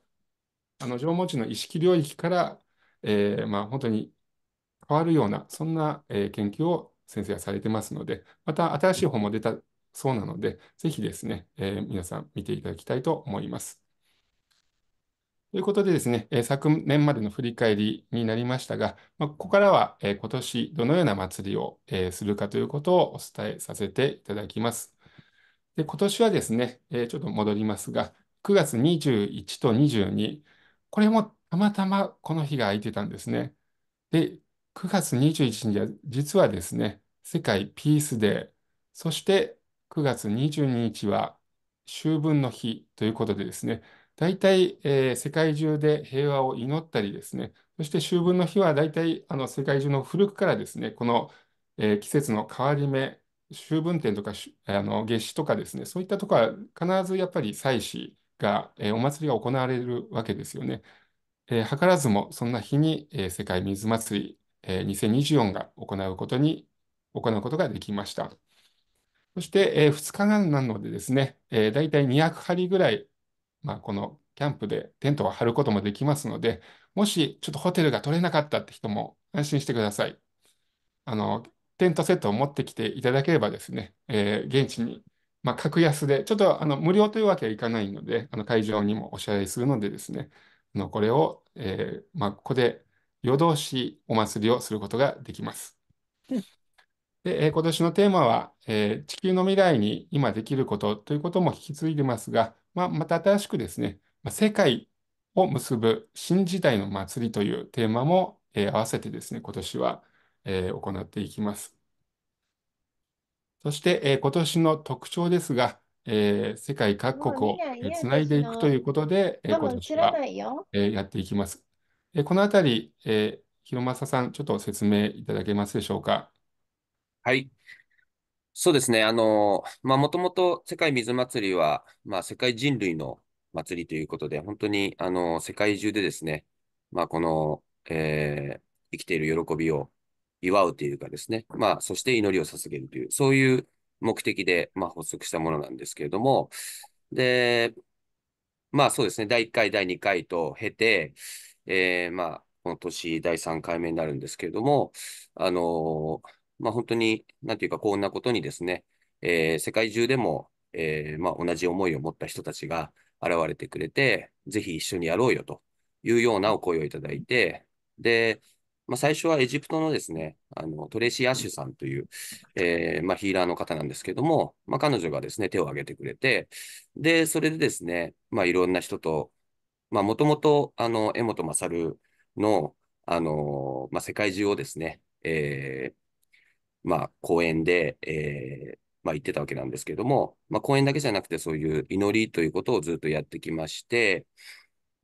Speaker 3: あの縄文人の意識領域から、えー、まあ、本当に変わるようなそんな、えー、研究を先生はされてますのでまた新しい本も出たそうなのでぜひですね、えー、皆さん見ていただきたいと思います。ということでですね、え昨年までの振り返りになりましたが、まあ、ここからは、え今年どのような祭りを、えするかということをお伝えさせていただきます。で、今年はですね、えー、ちょっと戻りますが、9月21と22、これもたまたまこの日が空いてたんですね。で、9月21日は実はですね、世界ピースデー、そして9月22日は秋分の日ということでですね、大体、えー、世界中で平和を祈ったりですね、そして秋分の日は大体あの世界中の古くからですね、この、えー、季節の変わり目修分点とかあの夏至とかですね、そういったところは必ずやっぱり祭祀が、えー、お祭りが行われるわけですよね。えー、図らずもそんな日に、えー、世界水祭り、えー、2024が行うことに、行うことができました。そして、えー、2日間なのでですね、えー、大体200針ぐらい、まあ、このキャンプでテントを張ることもできますので、もしちょっとホテルが取れなかったって人も安心してください。あの、テントセットを持ってきていただければですね、えー、現地に、まあ、格安で、ちょっとあの無料というわけはいかないので、あの会場にもお支払いするのでですね、のこれを、えー、まあ、ここで夜通しお祭りをすることができます。で、えー、今年のテーマは、えー、地球の未来に今できることということも引き継いでますが、まあ、また新しくですね、まあ、世界を結ぶ新時代の祭りというテーマも、えー、合わせてですね、今年は、えー、行っていきます。そして、えー、今年の特徴ですが、えー、世界各国をつないでいくということで、えー、今年は、えー、やっていきます。えー、このあたり、えー、広正さん、ちょっと説明いただけますでし
Speaker 2: ょうか。はい。そうですね。あの、まあ、もともと世界水祭りは、まあ、世界人類の祭りということで、本当に、あの、世界中でですね、まあ、この、えー、生きている喜びを祝うというかですね、まあ、そして祈りを捧げるという、そういう目的で、まあ、発足したものなんですけれども、で、まあそうですね、第1回、第2回と経て、えー、まあ、この年第3回目になるんですけれども、あのー、まあ本当に、なんていうか、こんなことにですね、えー、世界中でも、えー、まあ同じ思いを持った人たちが現れてくれて、ぜひ一緒にやろうよというようなお声をいただいて、で、まあ、最初はエジプトのですね、あのトレーシー・アッシュさんという、えー、まあ、ヒーラーの方なんですけども、まあ、彼女がですね、手を挙げてくれて、で、それでですね、まあ、いろんな人と、まもともと、あの、江本勝の、あのま世界中をですね、えー、ま公演で、えー、ま言ってたわけなんですけども、ま講演だけじゃなくて、そういう祈りということをずっとやってきまして、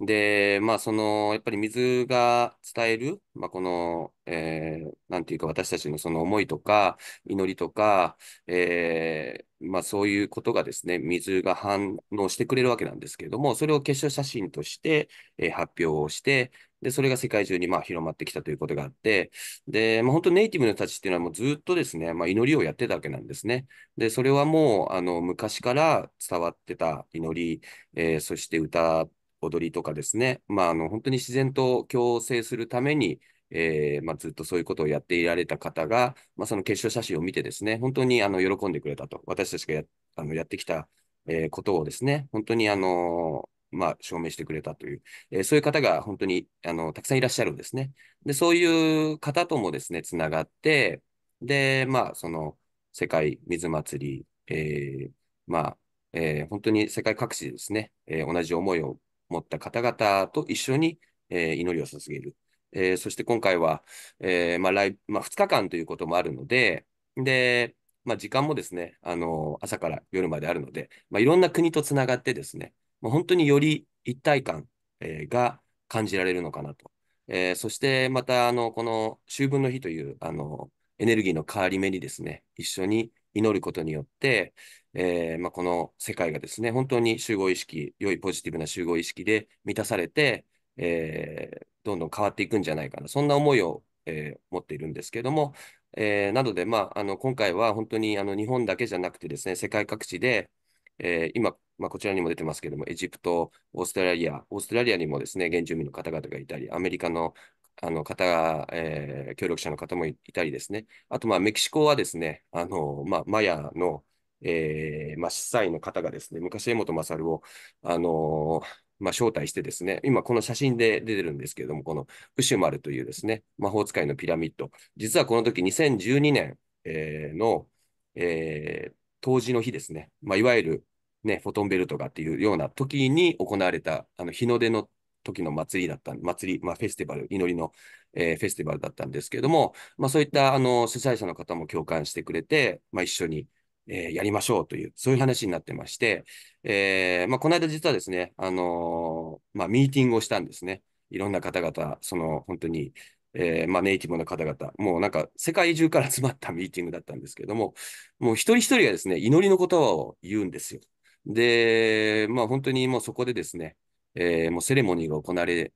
Speaker 2: で、まあ、その、やっぱり水が伝える、まあ、この、えー、なんていうか、私たちのその思いとか、祈りとか、えー、まあ、そういうことがですね、水が反応してくれるわけなんですけれども、それを結晶写真として、えー、発表をして、で、それが世界中にまあ広まってきたということがあって、で、まあ、本当ネイティブの人たちっていうのはもうずっとですね、まあ、祈りをやってたわけなんですね。で、それはもう、あの、昔から伝わってた祈り、えー、そして歌踊りとかですね、まあ、あの本当に自然と共生するために、えーまあ、ずっとそういうことをやっていられた方が、まあ、その結晶写真を見てですね、本当にあの喜んでくれたと、私たちがやあのやってきた、えー、ことをですね、本当にあのまあ、証明してくれたという、えー、そういう方が本当にあのたくさんいらっしゃるんですね。で、そういう方ともですね、つながって、で、まあ、その世界水祭り、えー、まあ、えー、本当に世界各地ですね、えー、同じ思いを持った方々と一緒に、えー、祈りを捧げる。えー、そして今回は、えーまあ来まあ、2日間ということもあるので、で、まあ、時間もですね、あの朝から夜まであるので、まあ、いろんな国とつながってですね、まあ、本当により一体感、えー、が感じられるのかなと。えー、そしてまたあの、この秋分の日というあのエネルギーの変わり目にですね、一緒に祈ることによって、えーまあ、この世界がですね、本当に集合意識、良いポジティブな集合意識で満たされて、えー、どんどん変わっていくんじゃないかな、そんな思いを、えー、持っているんですけども、えー、なので、まあ、あの今回は本当にあの日本だけじゃなくてですね、世界各地で、えー、今、まあ、こちらにも出てますけども、エジプト、オーストラリア、オーストラリアにもですね、原住民の方々がいたり、アメリカのあの方が、えー、協力者の方もいたりですね、あと、まあ、メキシコはですね、あのまあ、マヤのえー、まあ、司祭の方がですね、昔江本勝を、あのー、まあ、招待してですね、今この写真で出てるんですけれども、このウシュマルというですね、魔法使いのピラミッド。実はこの時2012年、えー、の、えー、当時の日ですね、まあ、いわゆる、ね、フォトンベルトがっていうような時に行われた、あの日の出の時の祭りだった、祭り、まあ、フェスティバル、祈りの、えー、フェスティバルだったんですけれども、まあ、そういったあの主催者の方も共感してくれて、まあ、一緒にえー、やりましょうという、そういう話になってまして、えー、まあ、この間実はですね、あのー、まあ、ミーティングをしたんですね。いろんな方々、その本当に、えー、まあ、ネイティブの方々、もうなんか世界中から集まったミーティングだったんですけれども、もう一人一人がですね、祈りの言葉を言うんですよ。で、まあ、本当にもうそこでですね、えもうセレモニーが行われ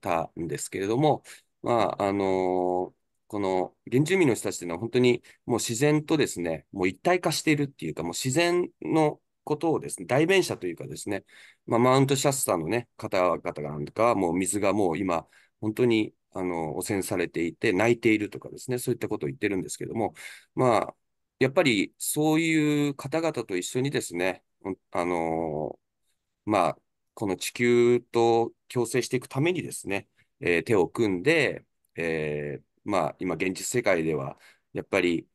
Speaker 2: たんですけれども、まあ、あのこの原住民の人たちというのは本当にもう自然とですね、もう一体化しているっていうか、もう自然のことをですね、代弁者というかですね、まあ、マウントシャスターのね、方々なんかもう水がもう今、本当にあの汚染されていて、泣いているとかですね、そういったことを言ってるんですけども、まあ、やっぱりそういう方々と一緒にですね、あのまあ、この地球と共生していくためにですね、えー、手を組んで、えーまあ、今現実世界では、やっぱり、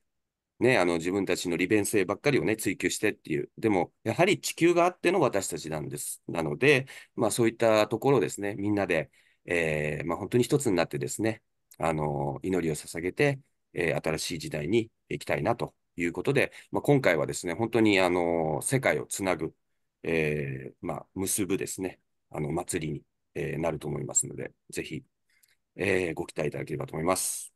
Speaker 2: ね、あの自分たちの利便性ばっかりを、ね、追求してっていう、でもやはり地球があっての私たちなんです。なので、まあ、そういったところですね、みんなで、えー、まあ、本当に一つになってですね、あの祈りを捧げて、えー、新しい時代に行きたいなということで、まあ、今回はですね、本当にあの世界をつなぐ、えー、まあ、結ぶですね、あの祭りに、えなると思いますので、ぜひえー、ご期待いただければと思います。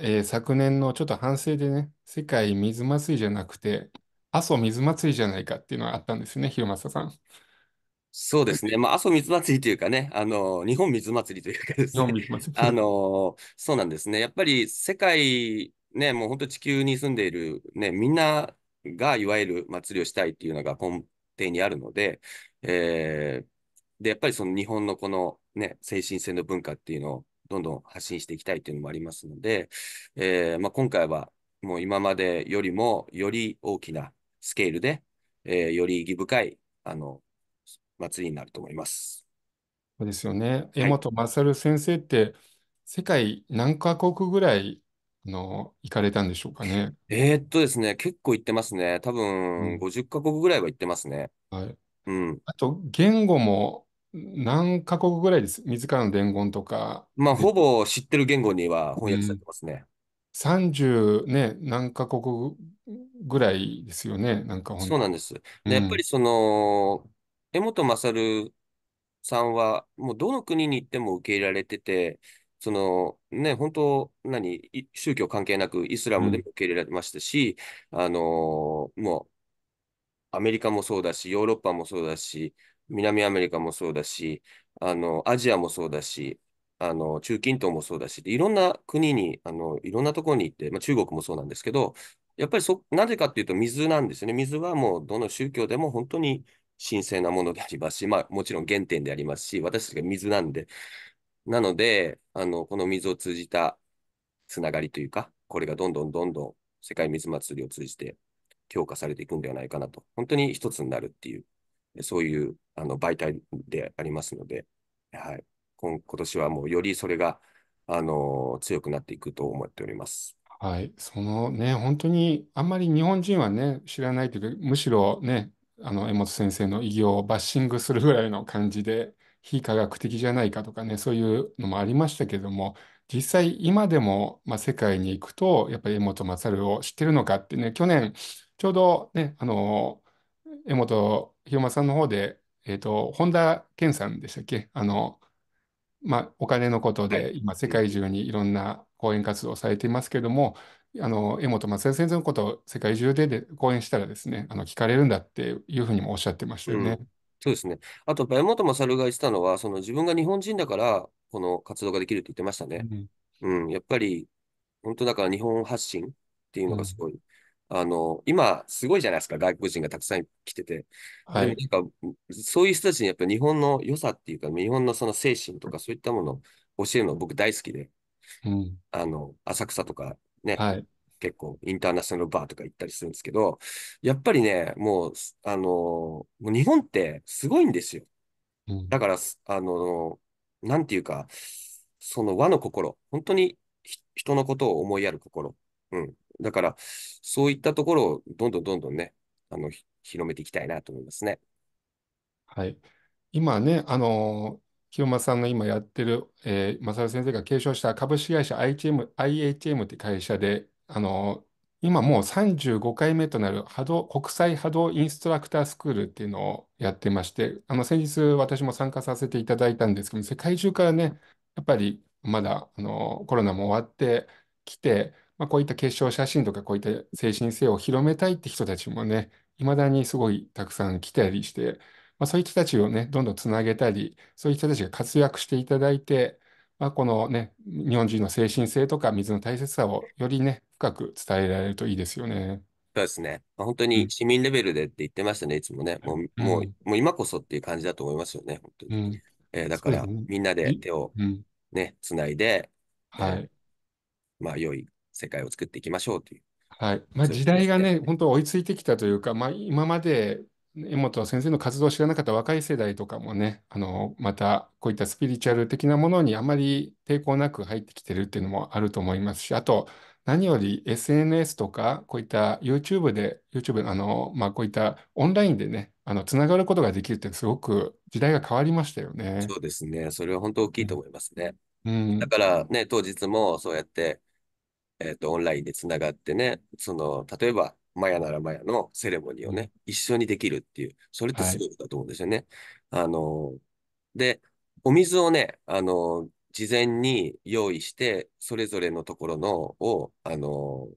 Speaker 3: えー昨年のちょっと反省でね、世界水祭りじゃなくて、阿蘇水祭りじゃないかっていうのがあったんですね、広正さん。
Speaker 2: そうですね。まあ、阿蘇水祭りというかね、あの、日本水祭りというかですね、あの、そうなんですね。やっぱり世界、ね、もう本当地球に住んでいる、ね、みんながいわゆる祭りをしたいっていうのが根底にあるので、えーで、やっぱりその日本のこのね、精神性の文化っていうのをどんどん発信していきたいっていうのもありますので、えー、まあ、今回はもう今までよりもより大きなスケールで、えー、より意義深いあの祭りになると思います。
Speaker 3: そうですよね。江本勝先生って、世界何カ国ぐら
Speaker 2: いの
Speaker 3: 行かれたんでしょうかね。
Speaker 2: えー、っとですね、結構行ってますね。多分、ん、50カ国ぐらいは行ってますね。はい。うん。
Speaker 3: あと、言語も何カ国ぐらいです。自らの伝言とか。ま
Speaker 2: あ、ほぼ知ってる言語には翻訳され
Speaker 3: てますね。30ね、何カ国ぐらいですよね、なんかそうなんです。で、やっぱ
Speaker 2: りその、江本勝さんは、もうどの国に行っても受け入れられてて、そのね、本当、何、宗教関係なくイスラムでも受け入れられましたし、あのもう、アメリカもそうだし、ヨーロッパもそうだし、南アメリカもそうだし、あの、アジアもそうだし、あの、中近東もそうだし、いろんな国に、あの、いろんなところに行って、まあ、中国もそうなんですけど、やっぱりそ、なぜかっていうと水なんですね。水はもうどの宗教でも本当に神聖なものでありますし、まあもちろん原点でありますし、私たちが水なんで。なので、あの、この水を通じたつながりというか、これがどんどんどんどん世界水祭りを通じて強化されていくんではないかなと。本当に一つになるっていうそういうあの媒体でありますので、はい、今今年はもうよりそれが、あの強くなっていくと思っております。
Speaker 3: はい、そのね、本当にあんまり日本人はね、知らないというか、むしろね、あの江本先生の偉業をバッシングするぐらいの感じで、非科学的じゃないかとかね、そういうのもありましたけども、実際今でも、まあ、世界に行くと、やっぱり江本勝を知ってるのかってね、去年、ちょうどね、あの江本ひよまさんの方で、えっ、ー、と、本田健さんでしたっけあの、まあ、お金のことで、今、世界中にいろんな講演活動をされていますけれども、あの、江本松也先生のことを世界中でで講演したらですね、あの、聞かれるんだっていうふうにもおっしゃってましたよね。うん、
Speaker 2: そうですね。あと、山本勝が言ってたのは、その自分が日本人だから、この活動ができるって言ってましたね。うん、うん、やっぱり、本当だから日本発信っていうのがすごいあの、今、すごいじゃないですか、外国人がたくさん来てて。はい、でもなんか、そういう人たちにやっぱ日本の良さっていうか、日本のその精神とかそういったものを教えるの僕大好きで、うん、あの、浅草とかね、はい、結構インターナショナルバーとか行ったりするんですけど、やっぱりね、もう、あの、もう日本ってすごいんですよ。うん、だから、あの、なんていうか、その和の心、本当に人のことを思いやる心、うん、だから、そういったところをどんどんどんどんね、あの、広めていきたいなと思いますね。
Speaker 3: はい。今ね、あの清正さんの今やってる、えー、正先生が継承した株式会社 IHM, IHM って会社で、あの今もう35回目となる波動国際波動インストラクタースクールっていうのをやってまして、あの先日私も参加させていただいたんですけど、世界中からね、やっぱりまだあのコロナも終わってきて、まあ、こういった結晶写真とかこういった精神性を広めたいって人たちもね、いまだにすごいたくさん来たりして、まあ、そういう人たちをね、どんどんつなげたり、そういう人たちが活躍していただいて、まあ、このね、日本人の精神性とか水の大切さをよりね、深く伝えられるといいですよね。
Speaker 2: そうですね。本当に市民レベルでって言ってましたね、いつもね。もう、うん、もうもう今こそっていう感じだと思いますよね、本当に。うん、えー、だから、みんなで手をね、つないで、はい。まあ、良い世界を作っていきましょうという。はいまあ、時代がね、本当追いついてきたというか、ま
Speaker 3: あ、今まで江本先生の活動を知らなかった若い世代とかもね、あのまたこういったスピリチュアル的なものにあまり抵抗なく入ってきてるっていうのもあると思いますし、あと、何より SNS とか、こういった YouTube で、YouTube、あの、まあ、こういったオンラインでね、あの、つながることができるって、すごく時代が変わりましたよね。そ
Speaker 2: うですね。それは本当大きいと思いますね。うん、だからね、当日もそうやって、えっ、ー、と、オンラインでつながってね、その、例えば、マヤならマヤのセレモニーをね、一緒にできるっていう、それってすごいだと思うんですよね。はい、あの、で、お水をね、あの、事前に用意して、それぞれのところのを、あの、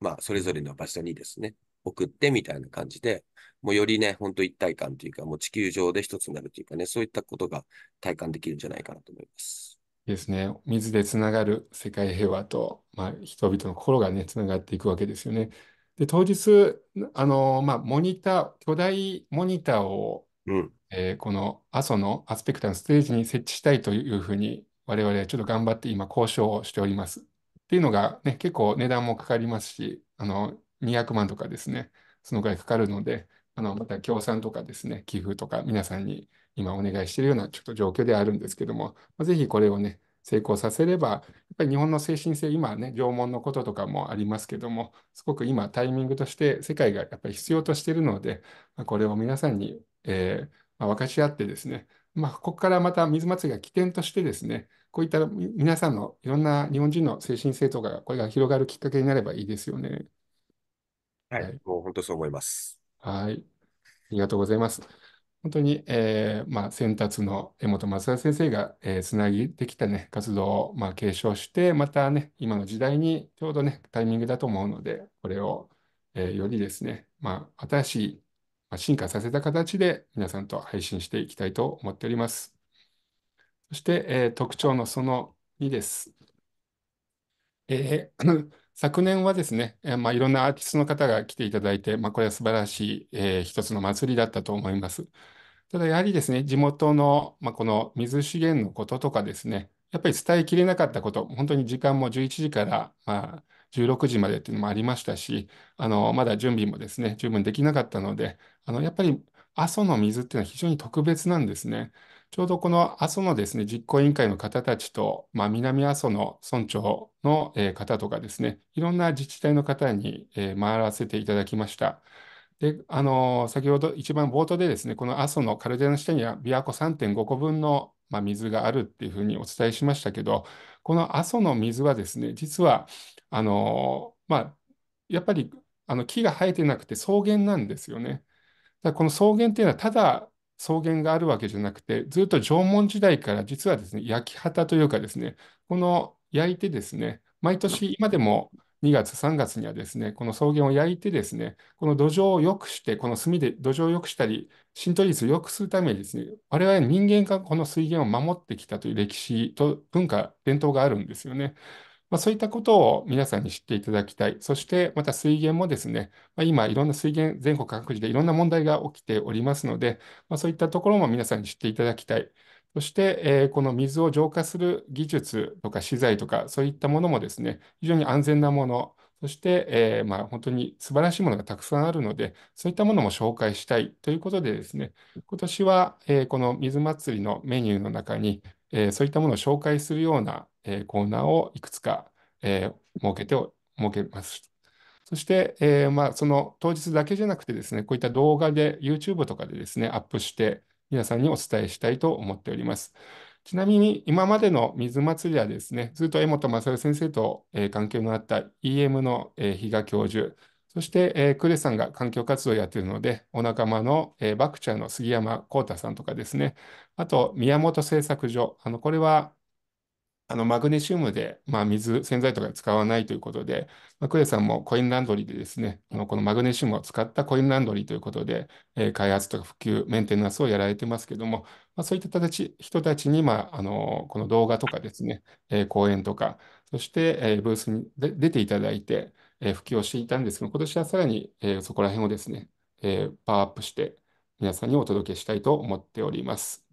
Speaker 2: まあ、それぞれの場所にですね、送ってみたいな感じで、もうよりね、ほんと一体感というか、もう地球上で一つになるというかね、そういったことが体感できるんじゃないかなと思います。
Speaker 3: ですね。水でつながる世界平和と、まあ、人々の心がね、つながっていくわけですよね。で、当日、あの、まあ、モニター、巨大モニターを、うん、えー、この阿蘇のアスペクタのステージに設置したいというふうに、我々はちょっと頑張って今交渉をしております。っていうのが、ね、結構値段もかかりますし、あの、200万とかですね、そのぐらいかかるので、あの、また協賛とかですね、寄付とか皆さんに今お願いしているようなちょっと状況であるんですけども、まあ、ぜひこれをね、成功させれば、やっぱり日本の精神性、今ね、縄文のこととかもありますけども、すごく今、タイミングとして世界がやっぱり必要としているので、まあ、これを皆さんに、えー、まあ、分かち合ってですね、まあ、ここからまた水りが起点としてですね、こういった皆さんのいろんな日本人の精神性とか、これが広がるきっかけになればいいですよね。はい、はい、もう本当そう思います。はい。ありがとうございます。本当に、えーまあ、先達の江本正先生が、えー、つなぎできた、ね、活動を、まあ、継承して、またね、今の時代にちょうどね、タイミングだと思うので、これを、えー、よりですね、まあ、新しい、まあ、進化させた形で皆さんと配信していきたいと思っております。そして、えー、特徴のその2です。えー昨年はですね、えまあ、いろんなアーティストの方が来ていただいて、まあ、これは素晴らしい、えー、一つの祭りだったと思います。ただやはりですね、地元の、まあ、この水資源のこととかですね、やっぱり伝えきれなかったこと、本当に時間も11時から、まあ、16時までっていうのもありましたし、あのまだ準備もですね、十分できなかったので、あのやっぱり阿蘇の水っていうのは非常に特別なんですね。ちょうどこの阿蘇のですね、実行委員会の方たちと、まあ、南阿蘇の村長の、方とかですね、いろんな自治体の方に、回らせていただきました。で、あの先ほど一番冒頭でですね、この阿蘇のカルデラの下には琵琶湖3.5個分の、まあ、水があるっていうふうにお伝えしましたけど、この阿蘇の水はですね、実は、あのまあ、やっぱりあの木が生えてなくて草原なんですよね。だこの草原っていうのはただ草原があるわけじゃなくて、ずっと縄文時代から実はですね、焼き畑というかですね、この焼いてですね、毎年今でも2月、3月にはですね、この草原を焼いてですね、この土壌を良くして、この炭で土壌を良くしたり、浸透率を良くするためにですね、我々人間がこの水源を守ってきたという歴史と文化、伝統があるんですよね。まあ、そういったことを皆さんに知っていただきたい。そして、また水源もですね、まあ、今、いろんな水源、全国各地でいろんな問題が起きておりますので、まあ、そういったところも皆さんに知っていただきたい。そして、えー、この水を浄化する技術とか資材とか、そういったものもですね、非常に安全なもの、そして、えー、まあ、本当に素晴らしいものがたくさんあるので、そういったものも紹介したいということでですね、今年は、えー、この水祭りのメニューの中に、えー、そういったものを紹介するような、えー、コーナーをいくつか、えー、設けて設けます。そして、えー、まあ、その当日だけじゃなくてですね、こういった動画で YouTube とかでですね、アップして皆さんにお伝えしたいと思っております。ちなみに今までの水祭りはですね、ずっと江本正代先生と、えー、関係のあった EM の、えー、比嘉教授、そして、えー、クレさんが環境活動をやっているので、お仲間の、えー、バクチャーの杉山光太さんとかですね、あと、宮本製作所、あのこれはあのマグネシウムで、まあ、水、洗剤とか使わないということで、まあ、クレさんもコインランドリーでですね、あのこのマグネシウムを使ったコインランドリーということで、えー、開発とか普及、メンテナンスをやられてますけども、まあ、そういった人たちに、まあ、あのこの動画とかですね、えー、講演とか、そして、えー、ブースに出ていただいて、え普及をしていたんですけど、今年はさらに、えそこら辺をですね、えパワーアップして、皆さんにお届けしたいと思っております。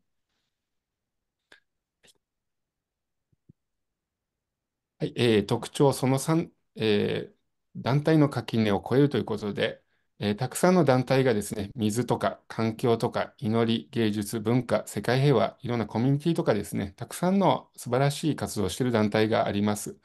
Speaker 3: はい、えー、特徴その3、えー、団体の垣根を超えるということで、えー、たくさんの団体がですね、水とか環境とか祈り、芸術、文化、世界平和、いろんなコミュニティとかですね、たくさんの素晴らしい活動をしている団体があります。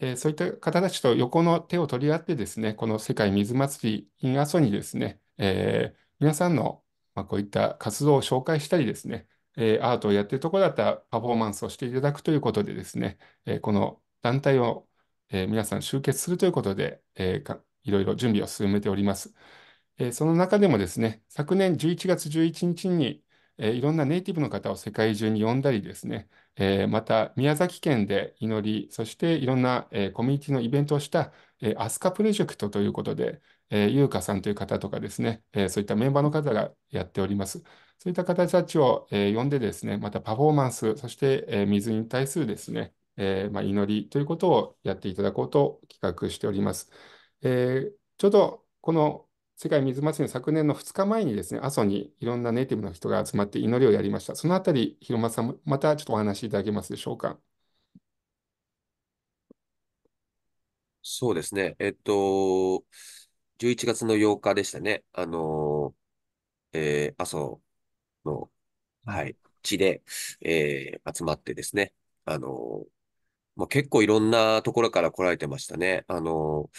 Speaker 3: えー、そういった方たちと横の手を取り合ってですね、この世界水祭り in アソにですね、えー、皆さんの、まあ、こういった活動を紹介したりですね、えー、アートをやっているところだったらパフォーマンスをしていただくということでですね、えー、この団体を、えー、皆さん集結するということで、えー、いろいろ準備を進めております。えー、その中でもですね、昨年11月11日に、えー、いろんなネイティブの方を世界中に呼んだりですね、えー、また宮崎県で祈り、そしていろんな、えー、コミュニティのイベントをした、えー、アスカプロジェクトということで、えー、ゆうかさんという方とかですね、えー、そういったメンバーの方がやっております。そういった方たちを、えー、呼んでですね、またパフォーマンス、そして、えー、水に対するですね、えーまあ、祈りということをやっていただこうと企画しております。えー、ちょうどこの世界水祭りの昨年の2日前にですね、阿蘇にいろんなネイティブの人が集まって祈りをやりました。そのあたり、広松さん、またちょっとお話しいただけますでしょうか。
Speaker 2: そうですね。えっと、11月の8日でしたね。あの、えー、阿蘇の、はい、地で、えー、集まってですね。あの、まあ、結構いろんなところから来られてましたね。あの、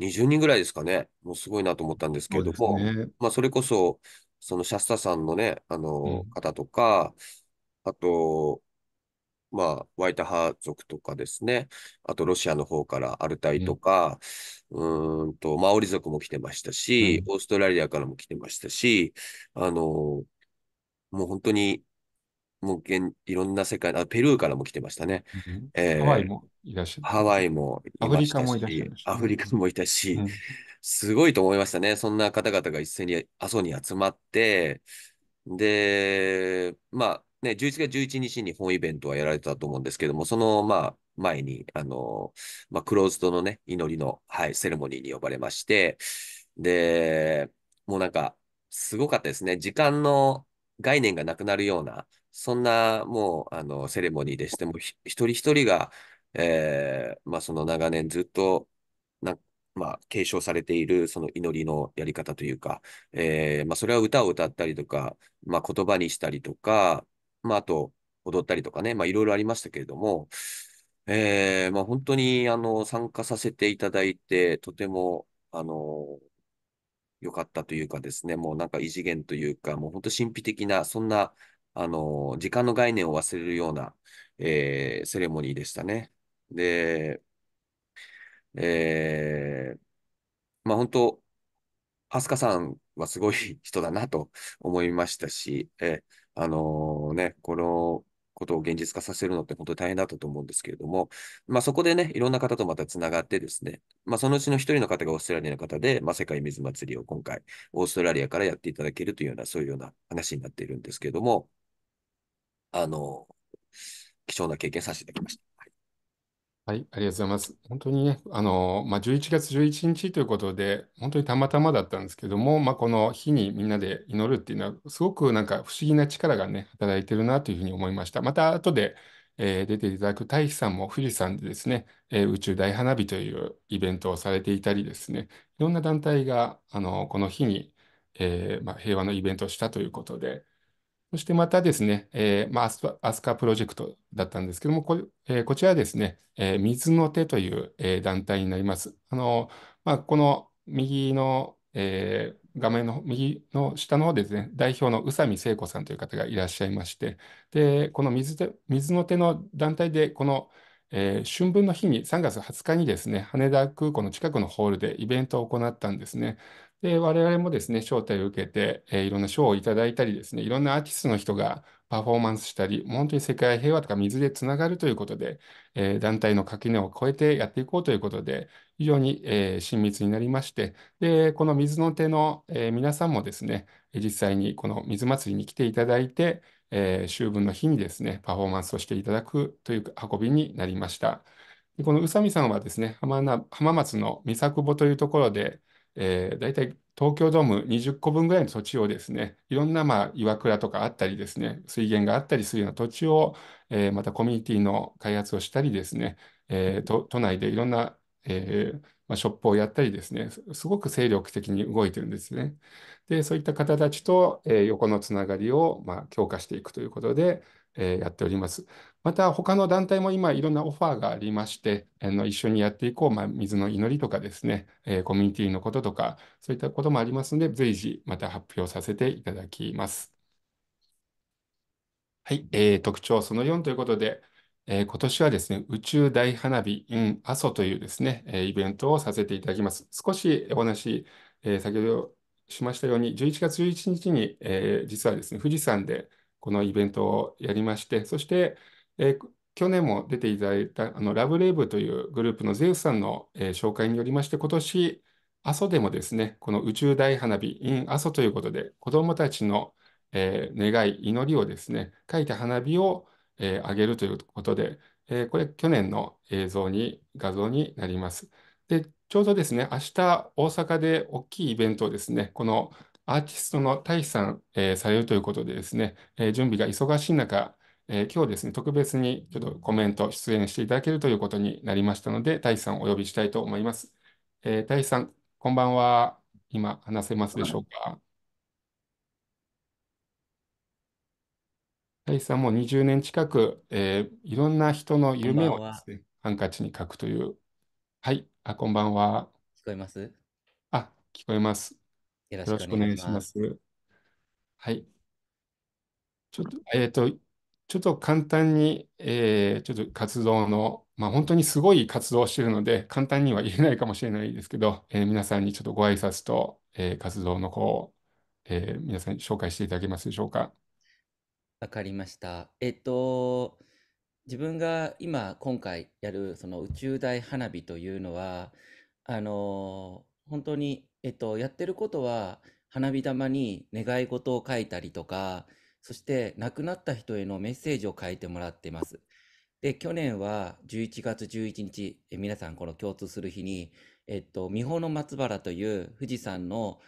Speaker 2: 20人ぐらいですかね、もうすごいなと思ったんですけれども、ね、まあ、それこそ、そのシャスタさんのね、あの、方とか、あと、まあ、ワイタ派族とかですね、あとロシアの方からアルタイとか、うん、うんと、マオリ族も来てましたし、うん、オーストラリアからも来てましたし、あの、もう本当にもういろんな世界あペルーからも来てましたね。うんえー、ハワイもいらっしゃハワイもいたし、アフリカもいらっしゃた、アフリカもいたし、すごいと思いましたね。そんな方々が一斉に阿蘇に集まって、で、まあね、11月11日に本イベントはやられたと思うんですけども、その、まあ、前に、あの、まあ、クローズドのね、祈りの、はい、セレモニーに呼ばれまして、で、もうなんか、すごかったですね。時間の概念がなくなるような、そんなもうあのセレモニーでしても、一人一人が、えーまあ、その長年ずっとな、まあ、継承されているその祈りのやり方というか、えーまあ、それは歌を歌ったりとか、まあ、言葉にしたりとか、まあ、あと踊ったりとかね、まあ、いろいろありましたけれども、えーまあ、本当にあの参加させていただいて、とてもあの良かったというかですね、もうなんか異次元というか、もう本当神秘的な、そんなあの、時間の概念を忘れるような、えー、セレモニーでしたね。で、えー、まあ本当、ハスカさんはすごい人だなと思いましたし、えあのー、ね、このことを現実化させるのって本当に大変だったと思うんですけれども、まあ、そこでね、いろんな方とまたつながってですね、まあ、そのうちの一人の方がオーストラリアの方で、まあ、世界水祭りを今回、オーストラリアからやっていただけるというような、そういうような話になっているんですけれども、あの、貴重な経験させていただきました。は
Speaker 3: い、ありがとうございます。本当にね、あの、まあ、11月11日ということで、本当にたまたまだったんですけども、まあ、この日にみんなで祈るっていうのは、すごくなんか不思議な力がね、働いてるなというふうに思いました。また後で、えー、出ていただく大輝さんも富士山でですね、えー、宇宙大花火というイベントをされていたりですね、いろんな団体が、あの、この日に、えー、まあ、平和のイベントをしたということで、そしてまたですね、えーまあ、アスカプロジェクトだったんですけども、こ,、えー、こちらですね、えー、水の手という、えー、団体になります。あのまあ、この右の、えー、画面の右の下の方ですね、代表の宇佐美聖子さんという方がいらっしゃいまして、でこの水水の手の団体で、この、えー、春分の日に3月20日にですね、羽田空港の近くのホールでイベントを行ったんですね。で、我々もですね、招待を受けて、えー、いろんな賞をいただいたりですね、いろんなアーティストの人がパフォーマンスしたり、本当に世界平和とか水でつながるということで、えー、団体の垣根を越えてやっていこうということで、非常に、えー、親密になりまして、で、この水の手の、え皆さんもですね、実際にこの水祭りに来ていただいて、え秋分の日にですね、パフォーマンスをしていただくという運びになりました。でこの宇佐美さんはですね浜、浜松の三作母というところで、えー、大体東京ドーム20個分ぐらいの土地をですね、いろんな、まあ、岩倉とかあったりですね、水源があったりするような土地を、えー、またコミュニティの開発をしたりですね、えー、都都内でいろんな、えーまあ、ショップをやったりですね、すごく精力的に動いてるんですね。で、そういった方たちと、えー、横のつながりを、まあ、強化していくということで、えー、やっております。また他の団体も今いろんなオファーがありまして、あの一緒にやっていこう、まあ、水の祈りとかですね、えー、コミュニティのこととか、そういったこともありますので、随時また発表させていただきます。はい、えー、特徴その4ということで、えー、今年はですね、宇宙大花火 in 阿蘇というですね、えー、イベントをさせていただきます。少しお話、えー、先ほどしましたように、11月11日に、えー、実はですね、富士山で、このイベントをやりまして、そして、えー、去年も出ていただいたあのラブレイブというグループのゼウスさんの、えー、紹介によりまして、今年、阿蘇でもですね、この宇宙大花火 in 阿蘇ということで、子どもたちの、えー、願い、祈りをですね、書いた花火を、えー、あげるということで、えー、これ、去年の映像に、画像になります。で、ちょうどですね、明日大阪で大きいイベントをですね、このアーティストのさん、えー、されるということでですね、えー、準備が忙しい中、えー、今日ですね、特別にちょっとコメント、出演していただけるということになりましたので、大地さんをお呼びしたいと思います。えー、大地さん、こんばんは。今、話せますでしょうか。大地さんも20年近く、えー、いろんな人の夢をですね、ハンカチに書くという。はい、あ、こんばんは。聞こえますあ、聞こえます。よろしくお願いします。はい。ちょっと、えっ、と、ちょっと簡単に、えー、ちょっと活動の、まあ、本当にすごい活動をしているので、簡単には言えないかもしれないですけど、えー、皆さんにちょっとご挨拶と、えー、活動の方を、えー、皆さんに紹介していただけますでしょうか。わか
Speaker 7: りました。えっ、と、自分が今、今回やるその宇宙大花火というのは、あの本当にえっと、やってることは、花火玉に願い事を書いたりとか、そして亡くなった人へのメッセージを書いてもらってます。で、去年は11月11日、え皆さんこの共通する日に、えっと、三保の松原という富士山の、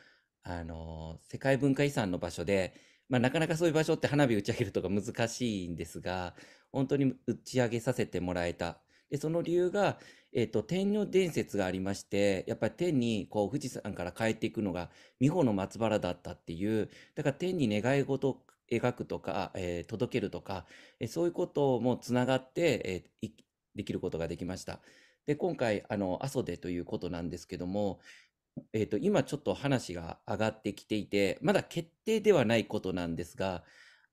Speaker 7: あの世界文化遺産の場所で、まあ、なかなかそういう場所って花火打ち上げるとか難しいんですが、本当に打ち上げさせてもらえた。で、その理由が、えっ、と、天女伝説がありまして、やっぱり天に、こう、富士山から帰っていくのが、美穂の松原だったっていう、だから天に願い事を描くとか、えー、届けるとか、えー、そういうこともつながって、えー、できることができました。で、今回、あの、阿蘇でということなんですけども、えっ、ー、と、今ちょっと話が上がってきていて、まだ決定ではないことなんですが、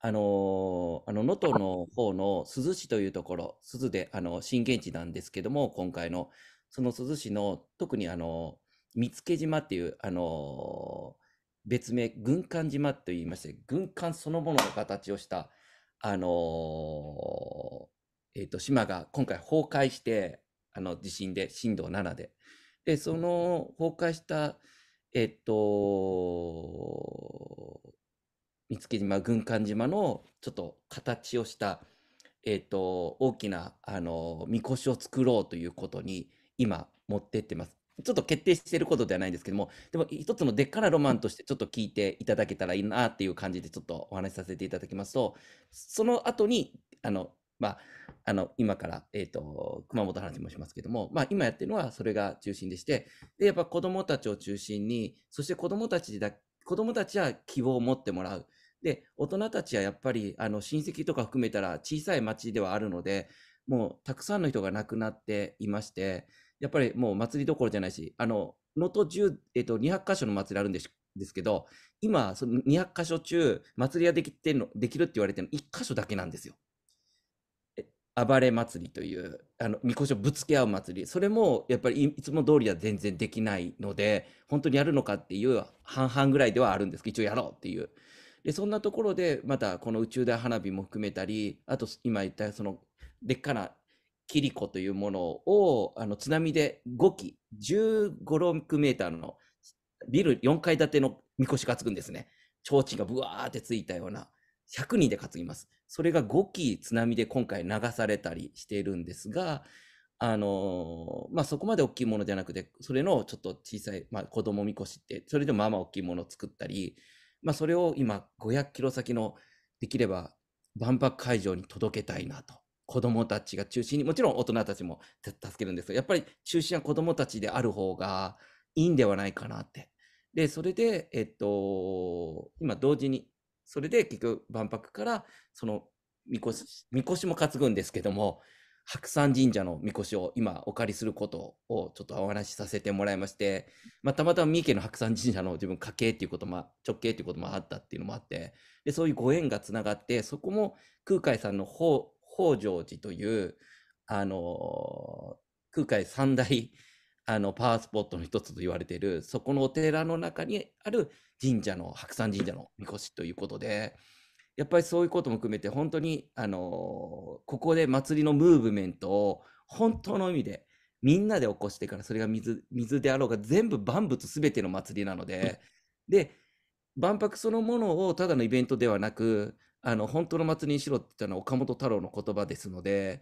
Speaker 7: あのあの能登の方の珠洲市というところ、珠洲であの震源地なんですけども、今回の、その珠洲市の特にあの見附島っていう、あの別名、軍艦島といいまして、軍艦そのものの形をした、あのえーと、と島が今回崩壊して、あの地震で震度7で。で、その崩壊した、えっと、見附島、軍艦島のちょっと形をした、えーと、大きなあのみこしを作ろうということに今持ってってます。ちょっと決定していることではないんですけども、でも一つのでっかなロマンとしてちょっと聞いていただけたらいいなっていう感じでちょっとお話しさせていただきますと、その後に、あの、まあ、あの、今から、えっ、ー、と、熊本話もしますけども、まあ、今やってるのはそれが中心でして、で、やっぱ子供たちを中心に、そして子供たちだ、子供たちは希望を持ってもらう。で、大人たちはやっぱり、あの、親戚とか含めたら小さい町ではあるので、もうたくさんの人が亡くなっていまして、やっぱりもう祭りどころじゃないし、あの、能登10、えっと、200か所の祭りあるんですですけど、今、その200か所中、祭りができての、できるって言われてるの1か所だけなんですよ。暴れ祭りという、あの、みこしをぶつけ合う祭り、それもやっぱりいつも通りは全然できないので、本当にやるのかっていう半々ぐらいではあるんですけど、一応やろうっていう。で、そんなところで、またこの宇宙大花火も含めたり、あと今言ったその、でっかなキリコというものをあの津波で5基15、6メーターのビル4階建てのみこし担ぐんですね。提灯がぶわーってついたような100人で担ぎます。それが5基津波で今回流されたりしているんですが、あのー、まあ、そこまで大きいものじゃなくて、それのちょっと小さい、まあ、子供みこしって、それでもまあまあ大きいものを作ったり、まあ、それを今500キロ先のできれば万博会場に届けたいなと。子どもたちが中心にもちろん大人たちも助けるんですけどやっぱり中心は子どもたちである方がいいんではないかなって。でそれで、えっと、今同時にそれで結局万博からそのみこしみこしも担ぐんですけども白山神社のみこしを今お借りすることをちょっとお話しさせてもらいまして、まあ、たまたま三重県の白山神社の自分家系っていうことも直系っていうこともあったっていうのもあってでそういうご縁がつながってそこも空海さんの北条寺というあの空海三大あのパワースポットの一つと言われているそこのお寺の中にある神社の白山神社のみこしということで。やっぱりそういうことも含めて本当に、あのここで祭りのムーブメントを本当の意味でみんなで起こしてからそれが水水であろうが全部万物全ての祭りなので、で万博そのものをただのイベントではなくあの本当の祭りにしろって言ったのは岡本太郎の言葉ですので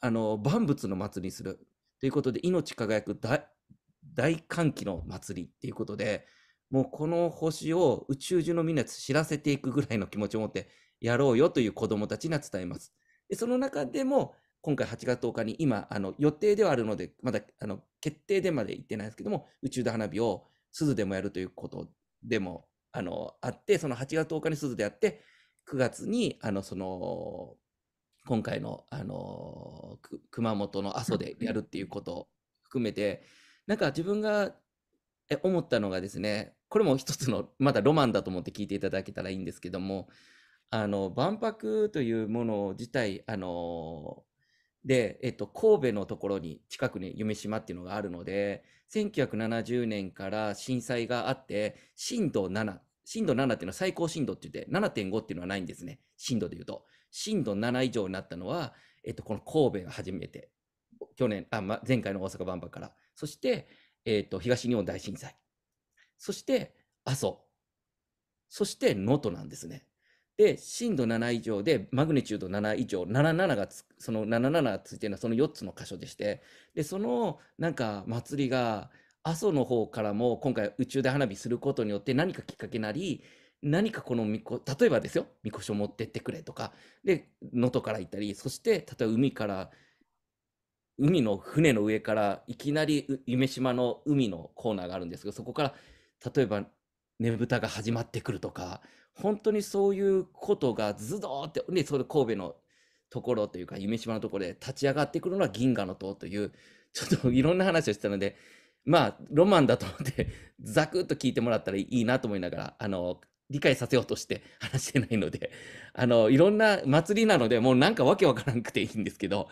Speaker 7: あの万物の祭りにするということで命輝く大大歓喜の祭りっていうことでもうこの星を宇宙中のみんな知らせていくぐらいの気持ちを持ってやろうよという子どもたちには伝えます。でその中でも今回8月10日に今あの予定ではあるのでまだあの決定でまで行ってないですけども宇宙で花火を鈴でもやるということでもあのあってその8月10日に鈴でやって9月にあのその今回のあの熊本の阿蘇でやるっていうことを含めてなんか自分が思ったのがですねこれも一つのまだロマンだと思って聞いていただけたらいいんですけどもあの万博というもの自体あので、えっと、神戸のところに近くに夢島っていうのがあるので1970年から震災があって震度7震度7っていうのは最高震度って言って7.5っていうのはないんですね震度でいうと震度7以上になったのは、えっと、この神戸が初めて去年あ、ま、前回の大阪万博からそして、えっと、東日本大震災そして阿蘇、そして能登なんですね。で、震度7以上で、マグニチュード7以上、77がつ、その77がついてるのはその4つの箇所でして、で、そのなんか祭りが、阿蘇の方からも今回宇宙で花火することによって何かきっかけなり、何かこのみこ、例えばですよ、みこしを持ってってくれとか、で、能登から行ったり、そして、例えば海から、海の船の上からいきなり夢島の海のコーナーがあるんですけど、そこから例えばねぶたが始まってくるとか本当にそういうことがズドーって、ね、それ神戸のところというか夢島のところで立ち上がってくるのは銀河の塔というちょっといろんな話をしたのでまあロマンだと思ってザクッと聞いてもらったらいいなと思いながらあの理解させようとして話してないのであのいろんな祭りなのでもうなんかわけわからなくていいんですけど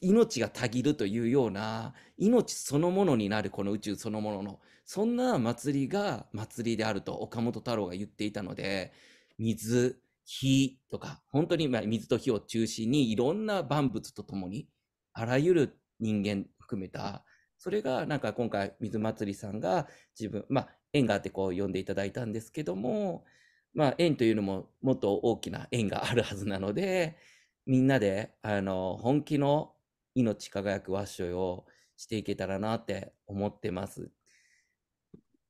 Speaker 7: 命がたぎるというような命そのものになるこの宇宙そのもののそんな祭りが祭りであると岡本太郎が言っていたので、水、火とか、本当に水と火を中心にいろんな万物とともに、あらゆる人間含めた、それがなんか今回水祭りさんが自分、まあ縁があってこう呼んでいただいたんですけども、まあ縁というのももっと大きな縁があるはずなので、みんなであの本気の命輝く和紙をしていけたらなって思ってます。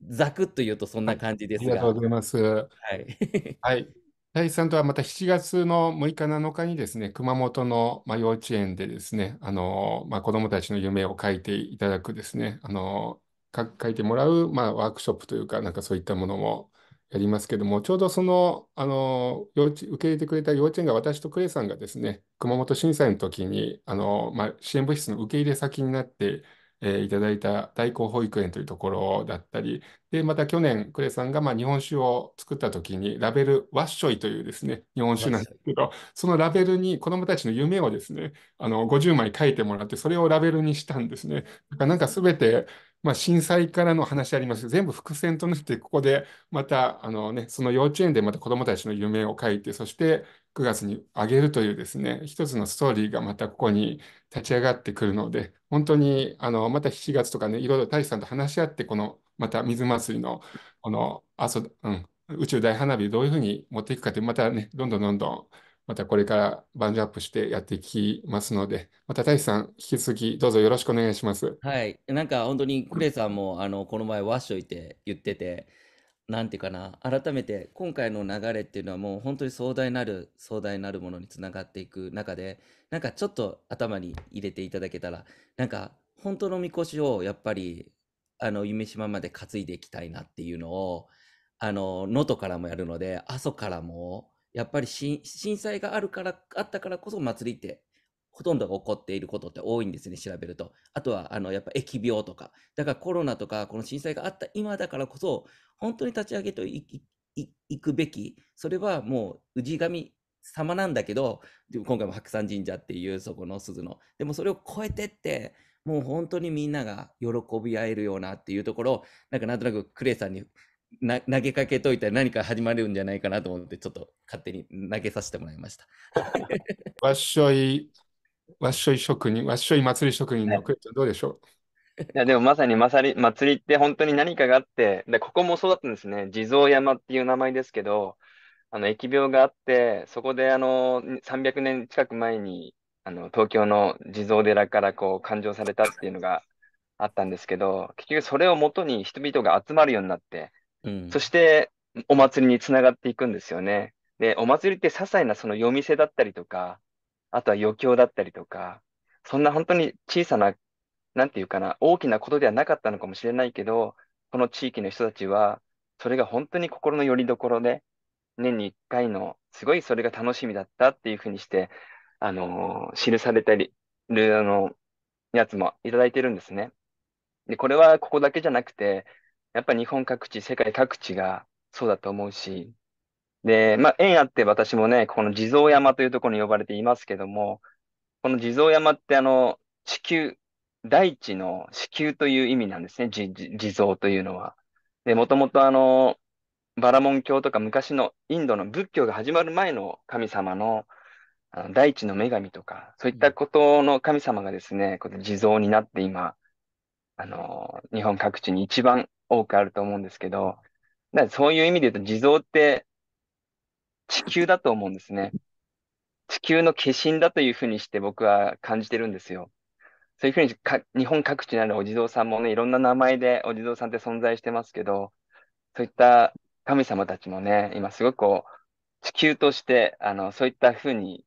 Speaker 7: ざくっと言うとそんな感じ
Speaker 3: ですが。ありがとうございます。はい。はい。大さんとはまた7月の6日、7日にですね、熊本の、まあ、幼稚園でですね、あのまあ、子どもたちの夢を書いていただくですね、あのか書いてもらう、まあ、ワークショップというか、なんかそういったものもやりますけども、ちょうどその、あの幼稚受け入れてくれた幼稚園が私とクレイさんがですね、熊本震災の時にあのまあ、支援物質の受け入れ先になって、えいただいた代行保育園というところだったり、で、また去年、呉さんがま日本酒を作った時に、ラベル、ワッショイというですね、日本酒なんですけど、そのラベルに子どもたちの夢をですね、あの50枚書いてもらって、それをラベルにしたんですね。だからなんか全てまあ、震災からの話ありますけど、全部伏線となって、ここでまた、あのね、その幼稚園でまた子どもたちの夢を書いて、そして9月にあげるというですね、一つのストーリーがまたここに立ち上がってくるので、本当に、あの、また7月とかね、いろいろ大使さんと話し合って、この、また水祭りの、この、あそ、うん、宇宙大花火どういうふうに持っていくかって、またね、どんどんどんどんまたこれからバンジアップしてやっていきますので、また大志さん、引き続きどうぞよろしくお願いしま
Speaker 7: す。はい、なんか本当にクレさんもあのこの前、わっしょいて言ってて、なんていうかな、改めて今回の流れっていうのはもう本当に壮大なる壮大なるものにつながっていく中で、なんかちょっと頭に入れていただけたら、なんか本当のみこしをやっぱりあの夢島まで担いでいきたいなっていうのを、あの能登からもやるので、阿蘇からも。やっぱり震災があるからあったからこそ祭りってほとんどが起こっていることって多いんですね調べるとあとはあのやっぱ疫病とかだからコロナとかこの震災があった今だからこそ本当に立ち上げていくべきそれはもう氏神様なんだけど今回も白山神社っていうそこの鈴のでもそれを超えてってもう本当にみんなが喜び合えるようなっていうところをなんかなんとなくクレイさんにな投げかけといたら何か始まるんじゃないかなと思ってちょっと勝手に投げさせてもらいました。
Speaker 3: わっしょい、わっしょい職人、わっしょい祭り職人のクエちゃんどうでしょ
Speaker 4: ういやでもまさにまさり祭りって本当に何かがあってで、ここもそうだったんですね。地蔵山っていう名前ですけど、あの疫病があって、そこであの300年近く前にあの東京の地蔵寺からこう勘定されたっていうのがあったんですけど、結局それをもとに人々が集まるようになって、そして、お祭りにつながっていくんですよね。で、お祭りって些細なその夜店だったりとか、あとは余興だったりとか、そんな本当に小さな、なんていうかな、大きなことではなかったのかもしれないけど、この地域の人たちは、それが本当に心の拠り所で、年に1回の、すごいそれが楽しみだったっていうふうにして、あのー記されたり、あの、やつもいただいてるんですね。で、これはここだけじゃなくて、やっぱ日本各地、世界各地がそうだと思うし、で、まあ、縁あって私もね、この地蔵山というところに呼ばれていますけども、この地蔵山ってあの、地球、大地の地球という意味なんですね、地地蔵というのは。で、もともとあの、バラモン教とか昔のインドの仏教が始まる前の神様のあの大地の女神とか、そういったことの神様がですね、この地蔵になって今、あの、日本各地に一番多くあると思うんですけど、だからそういう意味で言うと地蔵って地球だと思うんですね。地球の化身だというふうにして僕は感じてるんですよ。そういうふうにか日本各地にあるお地蔵さんもね、いろんな名前でお地蔵さんって存在してますけど、そういった神様たちもね、今すごくこう、地球として、あの、そういったふうに、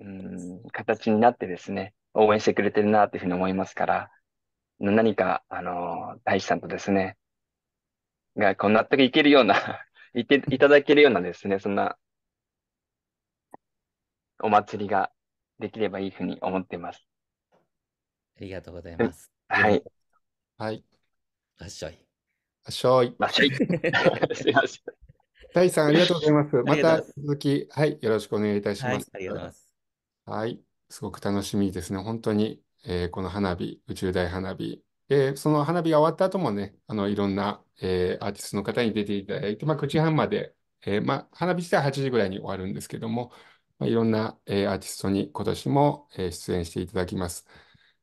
Speaker 4: うん、形になってですね、応援してくれてるなというふうに思いますから、何か、あの、大師さんとですね、が、こう納得いけるような いて、いただけるようなですね、そんな、お祭りができればいいふうに思っています。あ
Speaker 7: りがとうございま
Speaker 4: す。はい。
Speaker 3: はい。あっしょい。あっしょい。あっしょい。大いさん、ありがとうございます。また続き、はい、よろしくお願いいたします。はい、ありがとうございます。はい、すごく楽しみですね。本当にえー、この花火、宇宙大花火、で、その花火が終わった後もね、あの、いろんな、えー、アーティストの方に出ていただいて、まあ、9時半まで、えー、まあ、花火自体は8時ぐらいに終わるんですけども、まあ、いろんな、えー、アーティストに今年も、えー、出演していただきます。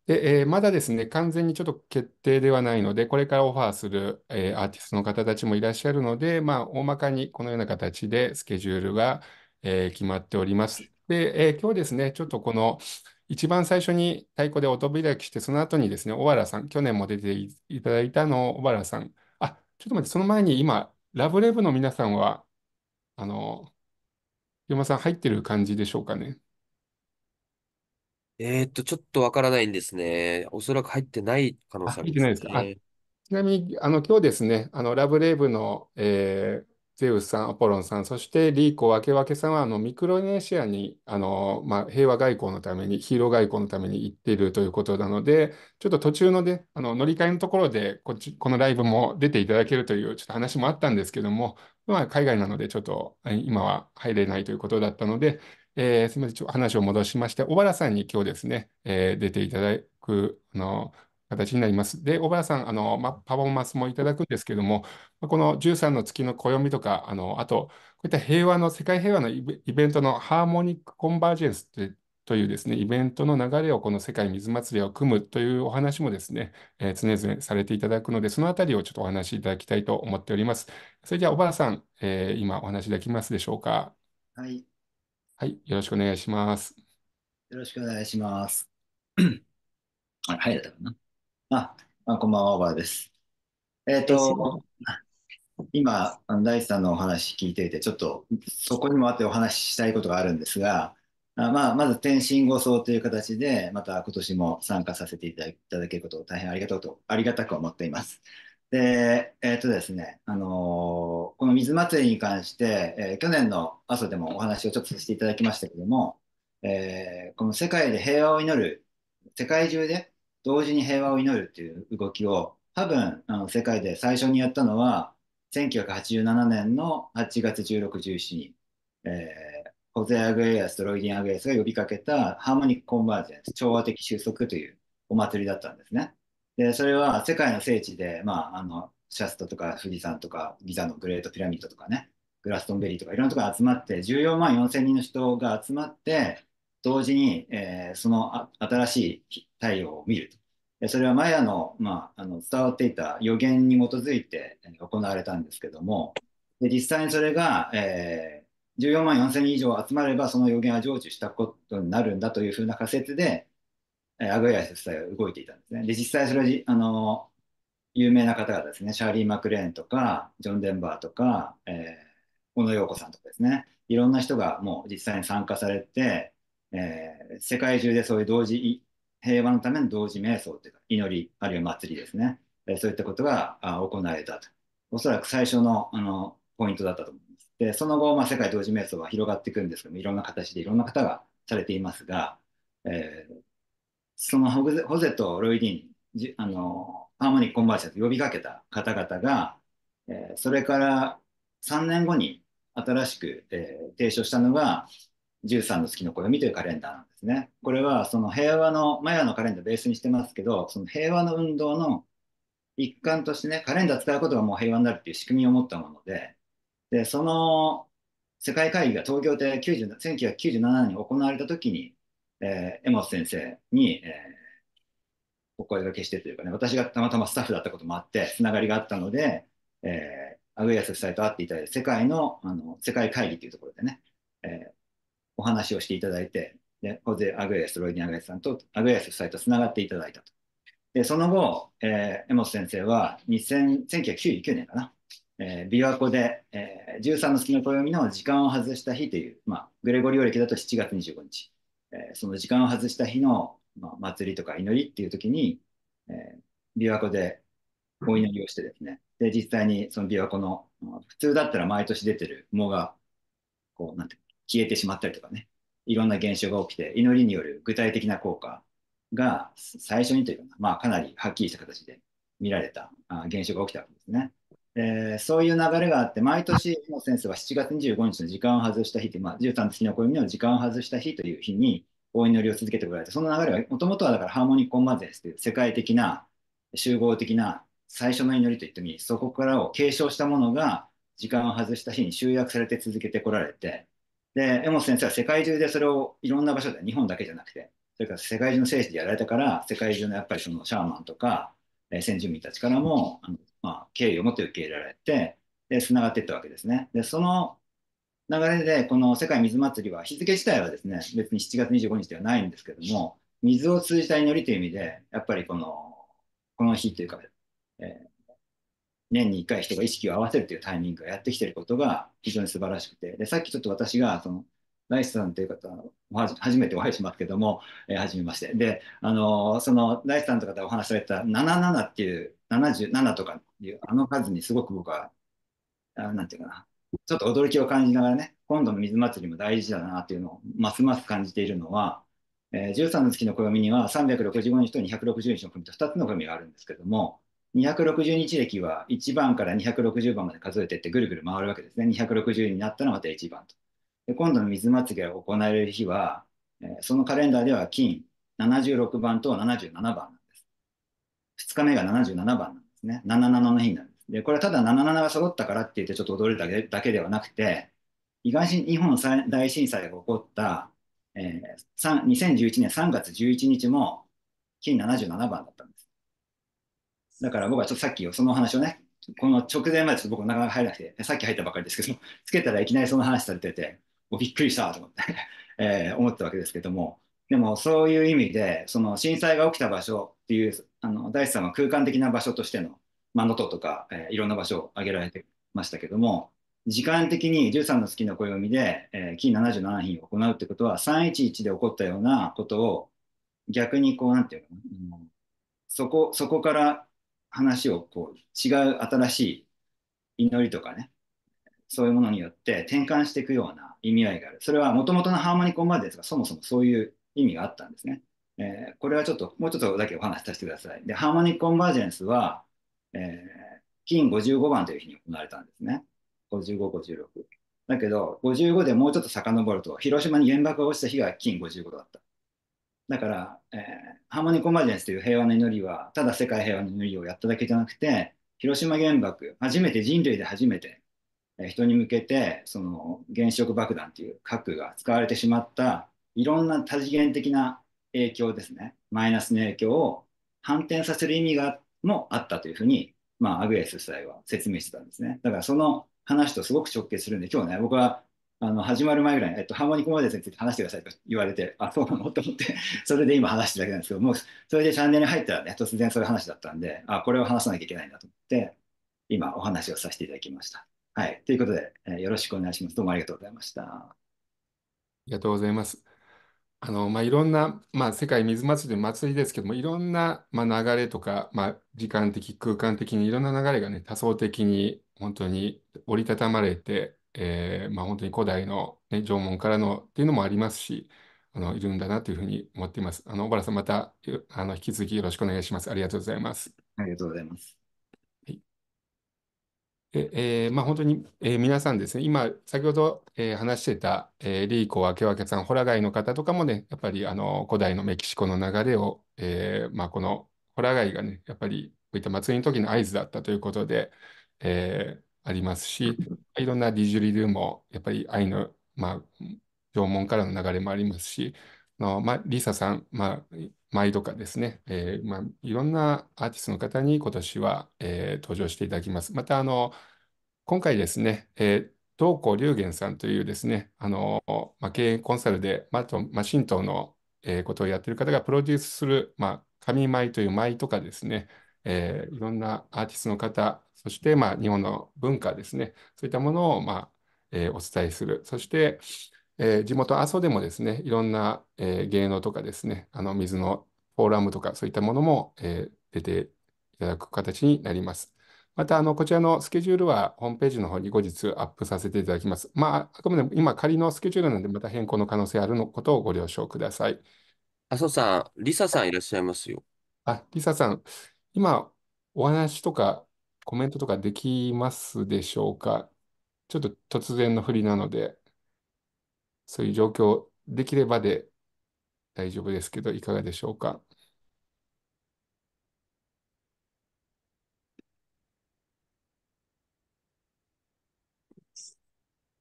Speaker 3: で、えー、まだですね、完全にちょっと決定ではないので、これからオファーする、えー、アーティストの方たちもいらっしゃるので、まあ、大まかにこのような形でスケジュールが、えー、決まっております。で、えー、今日ですね、ちょっとこの、一番最初に太鼓で音開きして、その後にですね、小原さん、去年も出ていただいたの小原さん。あ、ちょっと待って、その前に今、ラブレブの皆さんは、あの、山さん入ってる感じでしょうかね。
Speaker 2: えーっと、ちょっとわからないんですね。おそらく入ってない可能あ、性ね。入ってないですか。
Speaker 3: ちなみに、あの、今日ですね、あの、ラブレイブの、えーゼウスさん、アポロンさん、そしてリーコ・ワケワケさんはあのミクロネシアにあの、まあ、平和外交のために、ヒーロー外交のために行っているということなので、ちょっと途中の,、ね、あの乗り換えのところでこっち、このライブも出ていただけるというちょっと話もあったんですけども、まあ、海外なのでちょっと今は入れないということだったので、えー、すみません、ちょ話を戻しまして、小原さんに今日ですね、えー、出ていただくあの形になります。で、小原さん、あの、ま、パフォーマンスもいただくんですけども、この13の月の暦とか、あの、あと、こういった平和の、世界平和のイベントのハーモニックコンバージェンスというですね、イベントの流れをこの世界水祭りを組むというお話もですね、えー、常々されていただくので、そのあたりをちょっとお話しいただきたいと思っております。それじゃあ、小原さん、えー、今お話しできますでしょうか。はい。はい、よろしくお願いします。
Speaker 8: よろしくお願いします。あ、入れたかな。あ、あ、こんばんは、オーバーです。えっと、今、あ大地さんのお話聞いていて、ちょっとそこにもあってお話ししたいことがあるんですが、あ、まあ、まず天真護送という形で、また今年も参加させていただいただけることを大変ありがたくと、ありがたく思っています。で、えっとですね、あのーこの水祭りに関して、えー去年の朝でもお話をちょっとさせていただきましたけども、えーこの世界で平和を祈る、世界中で同時に平和を祈るっていう動きを多分あの世界で最初にやったのは1987年の8月16、17に、えー、ホゼ・アグエアスとロイディン・アグエアスが呼びかけたハーモニック・コンバージェンス、調和的収束というお祭りだったんですね。で、それは世界の聖地で、まあ、あの、シャストとか富士山とかギザのグレートピラミッドとかね、グラストンベリーとかいろんなところ集まって14万4千人の人が集まって同時に、えー、その新しい太陽を見ると。それはマヤの,、まあ、あの伝わっていた予言に基づいて行われたんですけども、で実際にそれが、えー、14万4000人以上集まればその予言は成就したことになるんだというふうな仮説で、えー、アグエア先生は動いていたんですね。で実際それあの有名な方がですね、シャーリー・マクレーンとか、ジョン・デンバーとか、えー、小野洋子さんとかですね、いろんな人がもう実際に参加されて、えー、世界中でそういう同時、平和のための同時瞑想というか、祈り、あるいは祭りですね。えー、そういったことが行われたと。おそらく最初のあのポイントだったと思います。で、その後、まあ、世界同時瞑想は広がっていくんですけども、いろんな形でいろんな方がされていますが、えー、そのホゼホゼとロイディンじあのハーモニックコンバージョンと呼びかけた方々が、えー、それから3年後に新しく、えー、提唱したのが、13の月の暦というカレンダーなんですね。これはその平和のマヤのカレンダーベースにしてますけど、その平和の運動の一環としてね、カレンダー使うことがもう平和になるっていう仕組みを持ったもので、で、その世界会議が東京で90 1997年に行われた時に、えー、江本先生に、えー、お声がけしてというかね、私がたまたまスタッフだったこともあって、つながりがあったので、えー、アグエアス夫妻と会っていただいて、世界のあの世界会議というところでね、えーお話をしていただいて、でホゼ・アグレス・ロイディン・アグレスさんとアグレス夫妻とつながっていただいたと。でその後、えー、江本先生は1999年かな、えー、琵琶湖で、えー、13の月の暦の時間を外した日という、まあ、グレゴリオ暦だと7月25日、えー、その時間を外した日の、まあ、祭りとか祈りっていう時に、えー、琵琶湖でお祈りをしてですね、で実際にその琵琶湖の、まあ、普通だったら毎年出てる藻がこうなんていう消えてしまったりとかねいろんな現象が起きて祈りによる具体的な効果が最初にというかな、まあ、かなりはっきりした形で見られた現象が起きたわけですね。えー、そういう流れがあって、毎年、の先生は7月25日の時間を外した日って、まあ、13月の暦の時間を外した日という日にお祈りを続けてこられて、その流れはもともとはだからハーモニック・コンマーンスという世界的な集合的な最初の祈りといってもいい、そこからを継承したものが時間を外した日に集約されて続けてこられて、で、江本先生は世界中でそれをいろんな場所で、日本だけじゃなくて、それから世界中の政治でやられたから、世界中のやっぱりそのシャーマンとか、えー、先住民たちからも、あのまあ、敬意を持って受け入れられて、で、繋がっていったわけですね。で、その流れで、この世界水祭りは、日付自体はですね、別に7月25日ではないんですけども、水を通じた祈りという意味で、やっぱりこの、この日というか、えー、年に1回人が意識を合わせるというタイミングがやってきていることが非常に素晴らしくて、でさっきちょっと私がそのライスさんという方初めてお会いしますけども、えー、初めまして。で、あのそのライスさんとかでお話しされた77っていう、77とかいうあの数にすごく僕は、あなんていうかな、ちょっと驚きを感じながらね、今度の水祭りも大事だなっていうのをますます感じているのは、えー、13の月の暦には365日と260日の暦と2つの暦があるんですけども、260日歴は1番から260番まで数えていってぐるぐる回るわけですね。260になったのまた1番と。で今度の水まつげが行われる日は、えー、そのカレンダーでは金76番と77番なんです。2日目が77番なんですね。77の日になるんです。で、これはただ77が揃ったからって言ってちょっと驚いただけではなくて、東日本大震災が起こった、えー、2011年3月11日も金77番だったんです。だから僕はちょっとさっきその話をね、この直前までちょっと僕なかなか入らなくて、さっき入ったばかりですけど つけたらいきなりその話されてて、もうびっくりしたと思って えー、思ったわけですけども、でもそういう意味で、その震災が起きた場所っていう、あの大地さんは空間的な場所としての、まあ、能登とか、えー、いろんな場所を挙げられてましたけども、時間的に13の月の暦で、えー、金77品を行うってことは、311で起こったようなことを、逆にこう、なんていうの、うん、そこ、そこから話をこう違う新しい祈りとかね、そういうものによって転換していくような意味合いがある。それはもともとのハーモニコンまでですが、そもそもそういう意味があったんですね。えー、これはちょっと、もうちょっとだけお話しさせてください。で、ハーモニックコンバージェンスは、えー、金55番という日に行われたんですね。55、56。だけど、55でもうちょっと遡ると、広島に原爆が落ちた日が金55だった。だから、えー、ハーモニー・コンバージェンスという平和の祈りは、ただ世界平和の祈りをやっただけじゃなくて、広島原爆、初めて人類で初めて、えー、人に向けて、その原子力爆弾という核が使われてしまった、いろんな多次元的な影響ですね、マイナスの影響を反転させる意味がもあったというふうに、まあ、アグエス夫妻は説明してたんですね。だからその話とすごく直結するんで、今日ね、僕はあの始まる前ぐらい、えっと、ハーモニックモデルについて話してくださいと言われて、あ、そうなの と思って、それで今話してるだけなんですけど、もうそれでチャンネルに入ったらね、突然そういう話だったんで、あ、これを話さなきゃいけないんだと思って、今お話をさせていただきました。はい。ということで、えー、よろしくお願いします。どうもありがとうございました。ありがとうございます。
Speaker 3: あのまあ、いろんな、まあ、世界水祭り祭りですけども、いろんな、まあ、流れとか、まあ、時間的、空間的にいろんな流れがね、多層的に本当に折りたたまれて、えー、まあ、本当に古代の、ね、縄文からのっていうのもありますし、あのいるんだなというふうに思っています。あの小原さん、またあの引き続きよろしくお願いします。ありがとうございます。ありがとうございます。はいええーまあ、本当に、えー、皆さんですね、今、先ほど、えー、話してた、えー、リーコ、ワケワケさん、ホラガイの方とかもね、やっぱりあの古代のメキシコの流れを、えーまあ、このホラガイがね、やっぱりこういった祭りの時の合図だったということで、えー、ありますし、いろんなディジュリドゥも、やっぱり愛の、まあ、縄文からの流れもありますし、のまあ、リサさん、まあ、舞とかですね、えーまあ、いろんなアーティストの方に今年は、えー、登場していただきます。また、あの、今回ですね、えー、東光龍玄さんというですね、あの、まあ、経営コンサルで、まあ、と、まあ、神道の、えー、ことをやっている方がプロデュースする、まあ、紙舞という舞とかですね、えー、いろんなアーティストの方、そして、まあ、日本の文化ですね、そういったものを、まあえー、お伝えする。そして、えー、地元阿蘇でもですね、いろんな、えー、芸能とかですね、あの水のフォーラムとかそういったものも、え出ていただく形になります。また、あの、こちらのスケジュールはホームページの方に後日アップさせていただきます。まあ、あくまでも今仮のスケジュールなんで、また変更の可能性あるのことをご了承ください。阿蘇さん、リサさんいらっしゃいますよ。あ、リサさん、今お話とかコメントとかできますでしょうかちょっと突然の振りなので、そういう状況、できればで大丈夫ですけど、いかがでしょうか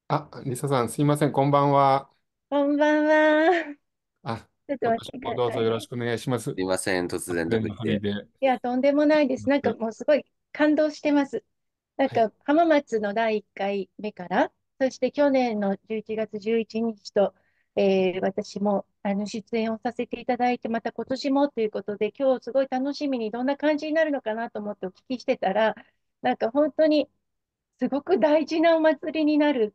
Speaker 3: あ、リサさん、すいません、こんばんは。
Speaker 5: こんばんは。あ、ちょっとどうぞ
Speaker 3: よろしくお願いします。すいません、突然の振りで。い
Speaker 5: や、とんでもないです。なんかもうすごい感動してます。なんか、浜松の第1回目から、そして去年の11月11日と、えー、私もあの出演をさせていただいて、また今年もということで、今日すごい楽しみにどんな感じになるのかなと思ってお聞きしてたら、なんか本当にすごく大事なお祭りになる。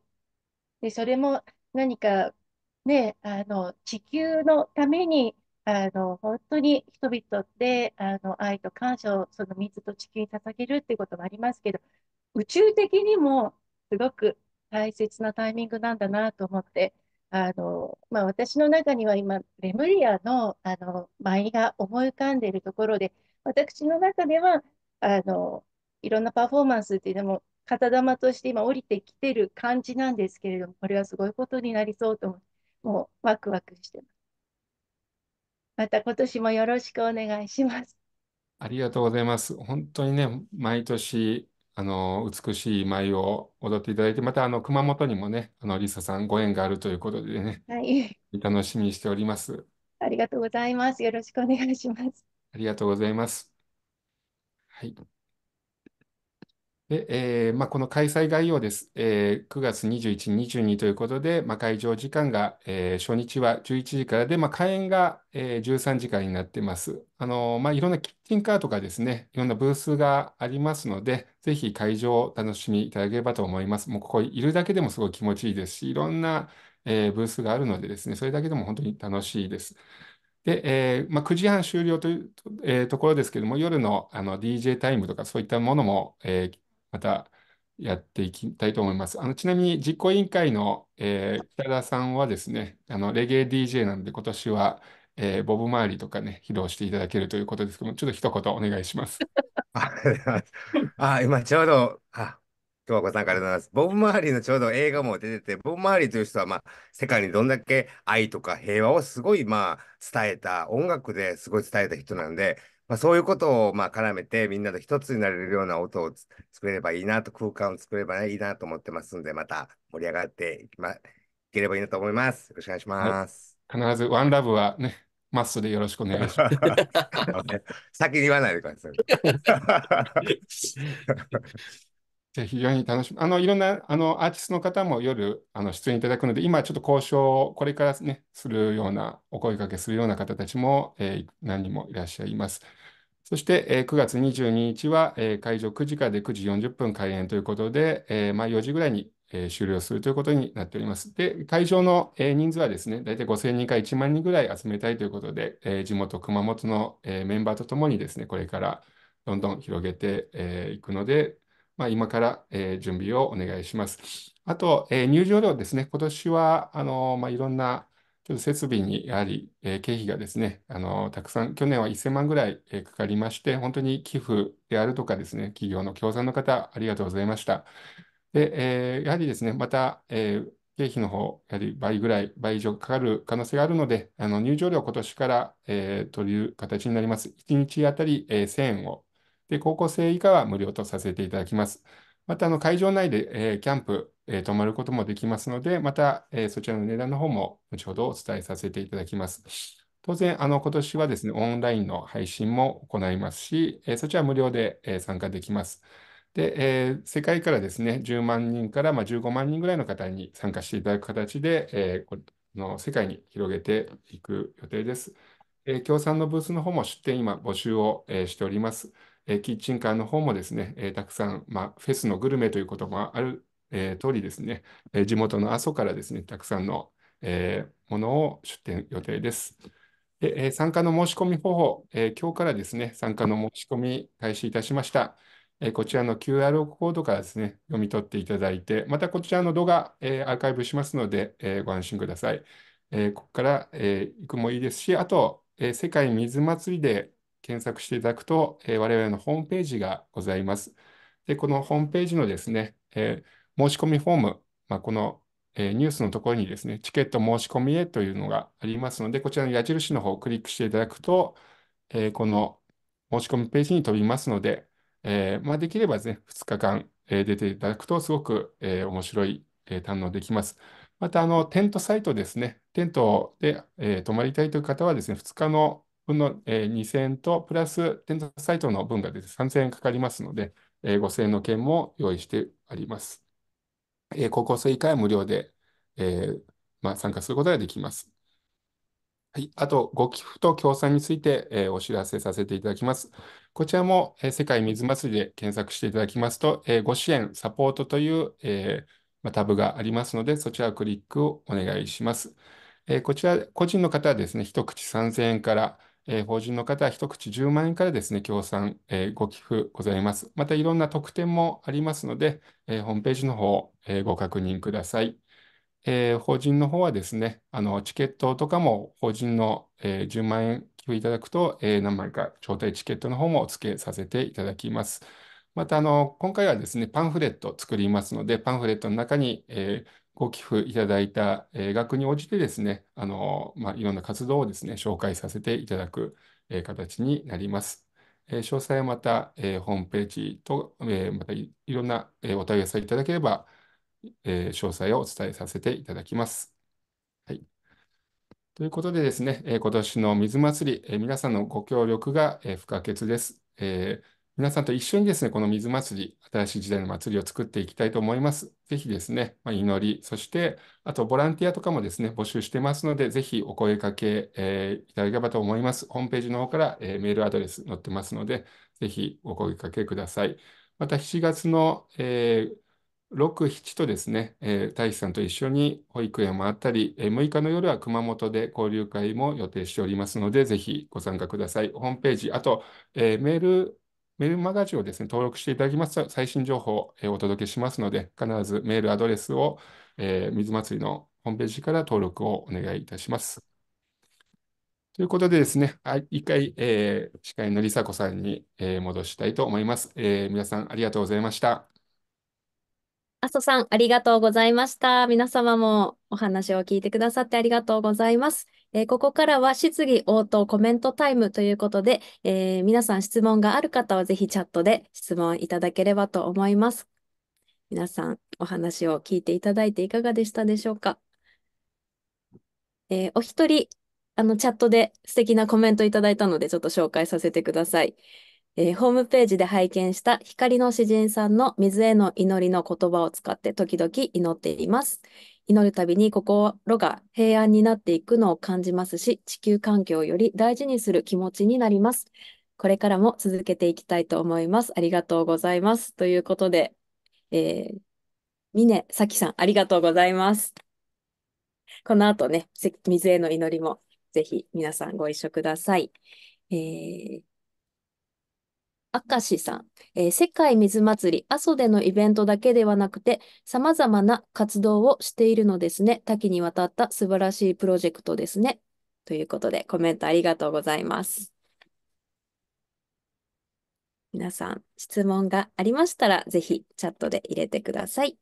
Speaker 5: で、それも何かね、あの、地球のためにあの、本当に人々ってあの愛と感謝をその水と地球に捧げるっていうこともありますけど、宇宙的にもすごく大切なタイミングなんだなと思って、あの、まあ、私の中には今、レムリアの、あの舞が思い浮かんでいるところで、私の中では、あの、いろんなパフォーマンスっていうのも、肩玉として今降りてきてる感じなんですけれども、これはすごいことになりそうと思って、もうワクワクしてます。また今年もよろしくお願いします。
Speaker 3: ありがとうございます。本当にね、毎年、あの、美しい舞を踊っていただいて、また、あの、熊本にもね、あの、リサさんご縁があるということでね、はい。楽しみにしております。
Speaker 5: ありがとうございます。よろしくお願いします。
Speaker 3: ありがとうございます。はい。で、えーまあ、この開催概要です。えー、9月21、22ということで、まあ、会場時間が、えー、初日は11時からで、まあ、開演が、えー、13時からになっています。あのまあ、いろんなキッチンカーとかですね、いろんなブースがありますので、ぜひ会場を楽しみいただければと思います。もうここいるだけでもすごい気持ちいいですし、いろんな、えー、ブースがあるのでですね、それだけでも本当に楽しいです。で、えーまあ、9時半終了というと,、えー、ところですけれども、夜のあの DJ タイムとかそういったものも、えーまたやっていきたいと思います。あのちなみに実行委員会の、えー、北田さんはですね、あのレゲエ DJ なんで今年は、えー、ボブ周りとかね、披露していただけるということですけども、ちょっと一言お願いします。あ、今ちょうど、あ、とわこさんからでございます。ボブ・
Speaker 4: マーリーのちょうど映画も出てて、ボブ・マーリーという人は、まあ、世界にどんだけ愛とか平和をすごい、まあ、伝えた、音楽ですごい伝えた人なんで、まあ、そういうことを、まあ、絡めて、みんなと一つになれるような音を作れればいいなと、空間を作れば、いいなと思ってますんで、また盛り上がっていきまいければいいなと思います。よろしくお願いします。
Speaker 3: はい、必ず、ワンラブはね、マスでよろしくお願いします。
Speaker 6: 先に言わないでください。
Speaker 3: じゃ非常に楽しみ。あの、いろんな、あの、アーティストの方も夜、あの、出演いただくので、今ちょっと交渉をこれからね、するような、お声掛けするような方たちも、えー、何人もいらっしゃいます。そして、えー、9月22日は、えー、会場9時からで9時40分開演ということで、えー、まあ、4時ぐらいに、えー、終了するということになっております。で、会場の、えー、人数はですね、大体5000人か1万人ぐらい集めたいということで、えー、地元熊本の、えー、メンバーとともにですね、これからどんどん広げてい、えー、くので、まあ、今から、えー、準備をお願いします。あと、えー、入場料ですね、今年はあの、まあ、いろんなちょっと設備にやはり、えー、経費がですねあの、たくさん、去年は1000万ぐらい、えかかりまして、本当に寄付であるとかですね、企業の協賛の方、ありがとうございました。で、えやはりですね、また、え経費の方、やはり倍ぐらい、倍以上かかる可能性があるので、あの入場料、今年から、えー、という形になります。1日あたり、えー、1000円をで、高校生以下は無料とさせていただきます。また、あの、会場内で、えー、キャンプ、えー、泊まることもできますので、また、えー、そちらの値段の方も後ほどお伝えさせていただきます。当然、あの、今年はですね、オンラインの配信も行いますし、えー、そちら無料で、えー、参加できます。で、えー、世界からですね、10万人から、まあ、15万人ぐらいの方に参加していただく形で、えー、この世界に広げていく予定です。えー、協賛のブースの方も出展今募集を、えー、しております。えキッチンカーの方もですね、えたくさん、まあ、フェスのグルメということもある、え通りですね、え地元の阿蘇からですね、たくさんの、えものを出店予定です。でえ参加の申し込み方法、え今日からですね、参加の申し込み開始いたしました。えこちらの QR コードからですね、読み取っていただいて、またこちらの動画、えアーカイブしますので、えご安心ください。えここから、え行くもいいですし、あと、え世界水祭りで検索していただくと、えー、我々のホームページがございます。で、このホームページのですね、えー、申し込みフォーム、まあ、この、えー、ニュースのところにですね、チケット申し込みへというのがありますので、こちらの矢印の方をクリックしていただくと、えこの申し込みページに飛びますので、えまあ、できればですね、2日間、え出ていただくと、すごく、え面白い、え堪能できます。またあの、テントサイトですね、テントで、え泊まりたいという方はですね、2日のこの、えー、2000円と、プラス添削サイトの分が出て3000円かかりますので、えー、5000円の券も用意してあります。えー、高校生以下は無料で、えーまあ、参加することができます。はい、あと、ご寄付と協賛について、えー、お知らせさせていただきます。こちらも、えー、世界水祭りで検索していただきますと、えー、ご支援、サポートという、えーまタブがありますので、そちらをクリックをお願いします。えー、こちら、個人の方はですね、一口3000円から、えー、法人の方は一口10万円からですね、協賛、えー、ご寄付ございます。またいろんな特典もありますので、えー、ホームページの方、えー、ご確認ください。えー、法人の方はですね、あのチケットとかも法人の、えー、10万円寄付いただくと、えー、何枚か招待チケットの方もお付けさせていただきます。またあの、今回はですね、パンフレット作りますので、パンフレットの中に、えー、ご寄付いただいた額に応じてですね、あのまあ、いろんな活動をですね、紹介させていただく形になります。詳細はまたホームページと、またいろんなお問い合わせいただければ、詳細をお伝えさせていただきます。はい、ということでですね、今年の水祭り、皆さんのご協力が不可欠です。皆さんと一緒にですね、この水祭り、新しい時代の祭りを作っていきたいと思います。ぜひですね、まあ、祈り、そして、あとボランティアとかもですね、募集してますので、ぜひお声かけ、えー、いただければと思います。ホームページの方から、えー、メールアドレス載ってますので、ぜひお声かけください。また7月の、えー、6、7とですね、えー、大使さんと一緒に保育園もあったり、えー、6日の夜は熊本で交流会も予定しておりますので、ぜひご参加ください。ホームページ、あと、えー、メールメールマガジンをですね、登録していただきますと、最新情報をお届けしますので、必ずメールアドレスを、えー、水祭りのホームページから登録をお願いいたします。ということでですね、一回、えー、司会のりさこさんに、えー、戻したいと思います、えー。皆さんありがとうございました。
Speaker 1: 阿蘇さん、ありがとうございました。皆様もお話を聞いてくださってありがとうございます。えー、ここからは質疑応答コメントタイムということで、えー、皆さん質問がある方はぜひチャットで質問いただければと思います。皆さんお話を聞いていただいていかがでしたでしょうか。えー、お一人、あのチャットで素敵なコメントいただいたのでちょっと紹介させてください。えー、ホームページで拝見した光の詩人さんの水への祈りの言葉を使って時々祈っています。祈るたびに心が平安になっていくのを感じますし、地球環境をより大事にする気持ちになります。これからも続けていきたいと思います。ありがとうございます。ということで、えー、峰咲さん、ありがとうございます。この後ね、水への祈りもぜひ皆さんご一緒ください。えー、明石さん、えー、世界水祭り、阿蘇でのイベントだけではなくて、さまざまな活動をしているのですね。多岐にわたった素晴らしいプロジェクトですね。ということで、コメントありがとうございます。皆さん、質問がありましたら、ぜひチャットで入れてください。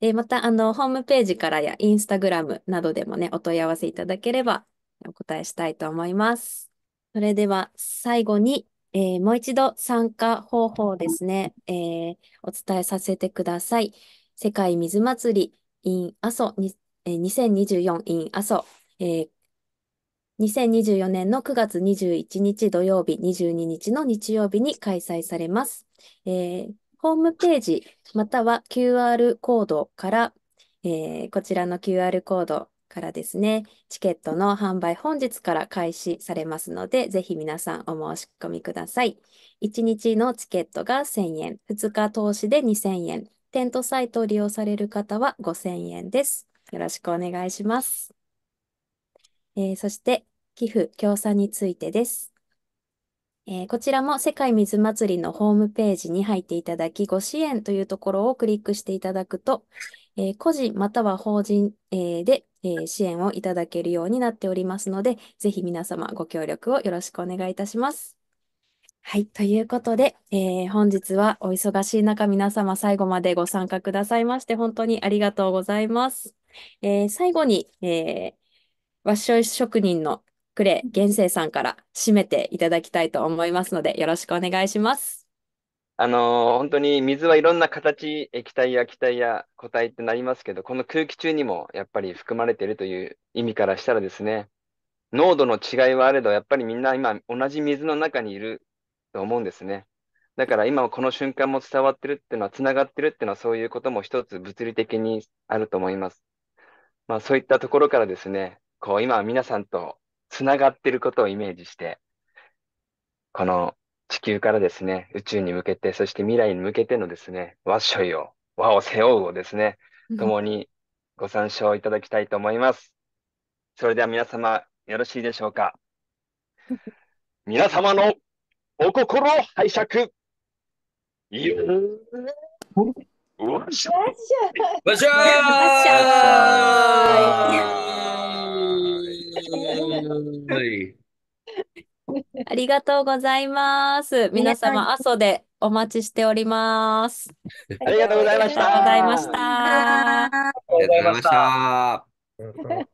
Speaker 1: えー、また、あの、ホームページからやインスタグラムなどでもね、お問い合わせいただければ、お答えしたいと思います。それでは、最後に、えー、もう一度参加方法ですね、えー、お伝えさせてください。世界水祭り in 阿蘇に、えー、2024 in 阿蘇、えー、2024年の9月21日土曜日、22日の日曜日に開催されます。えー、ホームページまたは QR コードから、えー、こちらの QR コードからですね、チケットの販売本日から開始されますので、ぜひ皆さんお申し込みください。1日のチケットが1000円、2日投資で2000円、テントサイトを利用される方は5000円です。よろしくお願いします。えー、そして、寄付、協賛についてです。えー、こちらも世界水祭りのホームページに入っていただき、ご支援というところをクリックしていただくと、えー、個人または法人、えー、でえ支援をいただけるようになっておりますので、ぜひ皆様ご協力をよろしくお願いいたします。はい。ということで、えー、本日はお忙しい中、皆様最後までご参加くださいまして、本当にありがとうございます。えー、最後に、えー、和紙職人のクレ・イ、玄生さんから締めていただきたいと思いますので、よろしくお願いします。
Speaker 4: あのー、本当に水はいろんな形、液体や気体や固体ってなりますけど、この空気中にもやっぱり含まれているという意味からしたらですね、濃度の違いはあれど、やっぱりみんな今同じ水の中にいると思うんですね。だから今この瞬間も伝わってるっていうのは、つながってるっていうのはそういうことも一つ物理的にあると思います。まあそういったところからですね、こう今皆さんとつながってることをイメージして、この地球からですね、宇宙に向けて、そして未来に向けてのですね、和所を、和を背負うをですね、共にご参照いただきたいと思います。それでは皆様、よろしいでしょうか。
Speaker 8: 皆様のお心を拝借。
Speaker 6: いよ
Speaker 5: わっしゃーわっしゃーわっしゃー
Speaker 1: ありがとうございます。皆様、阿蘇でお待ちしております。ありがとうございました。ありがとうございました。あ
Speaker 5: りがとうござ
Speaker 2: い
Speaker 1: ました。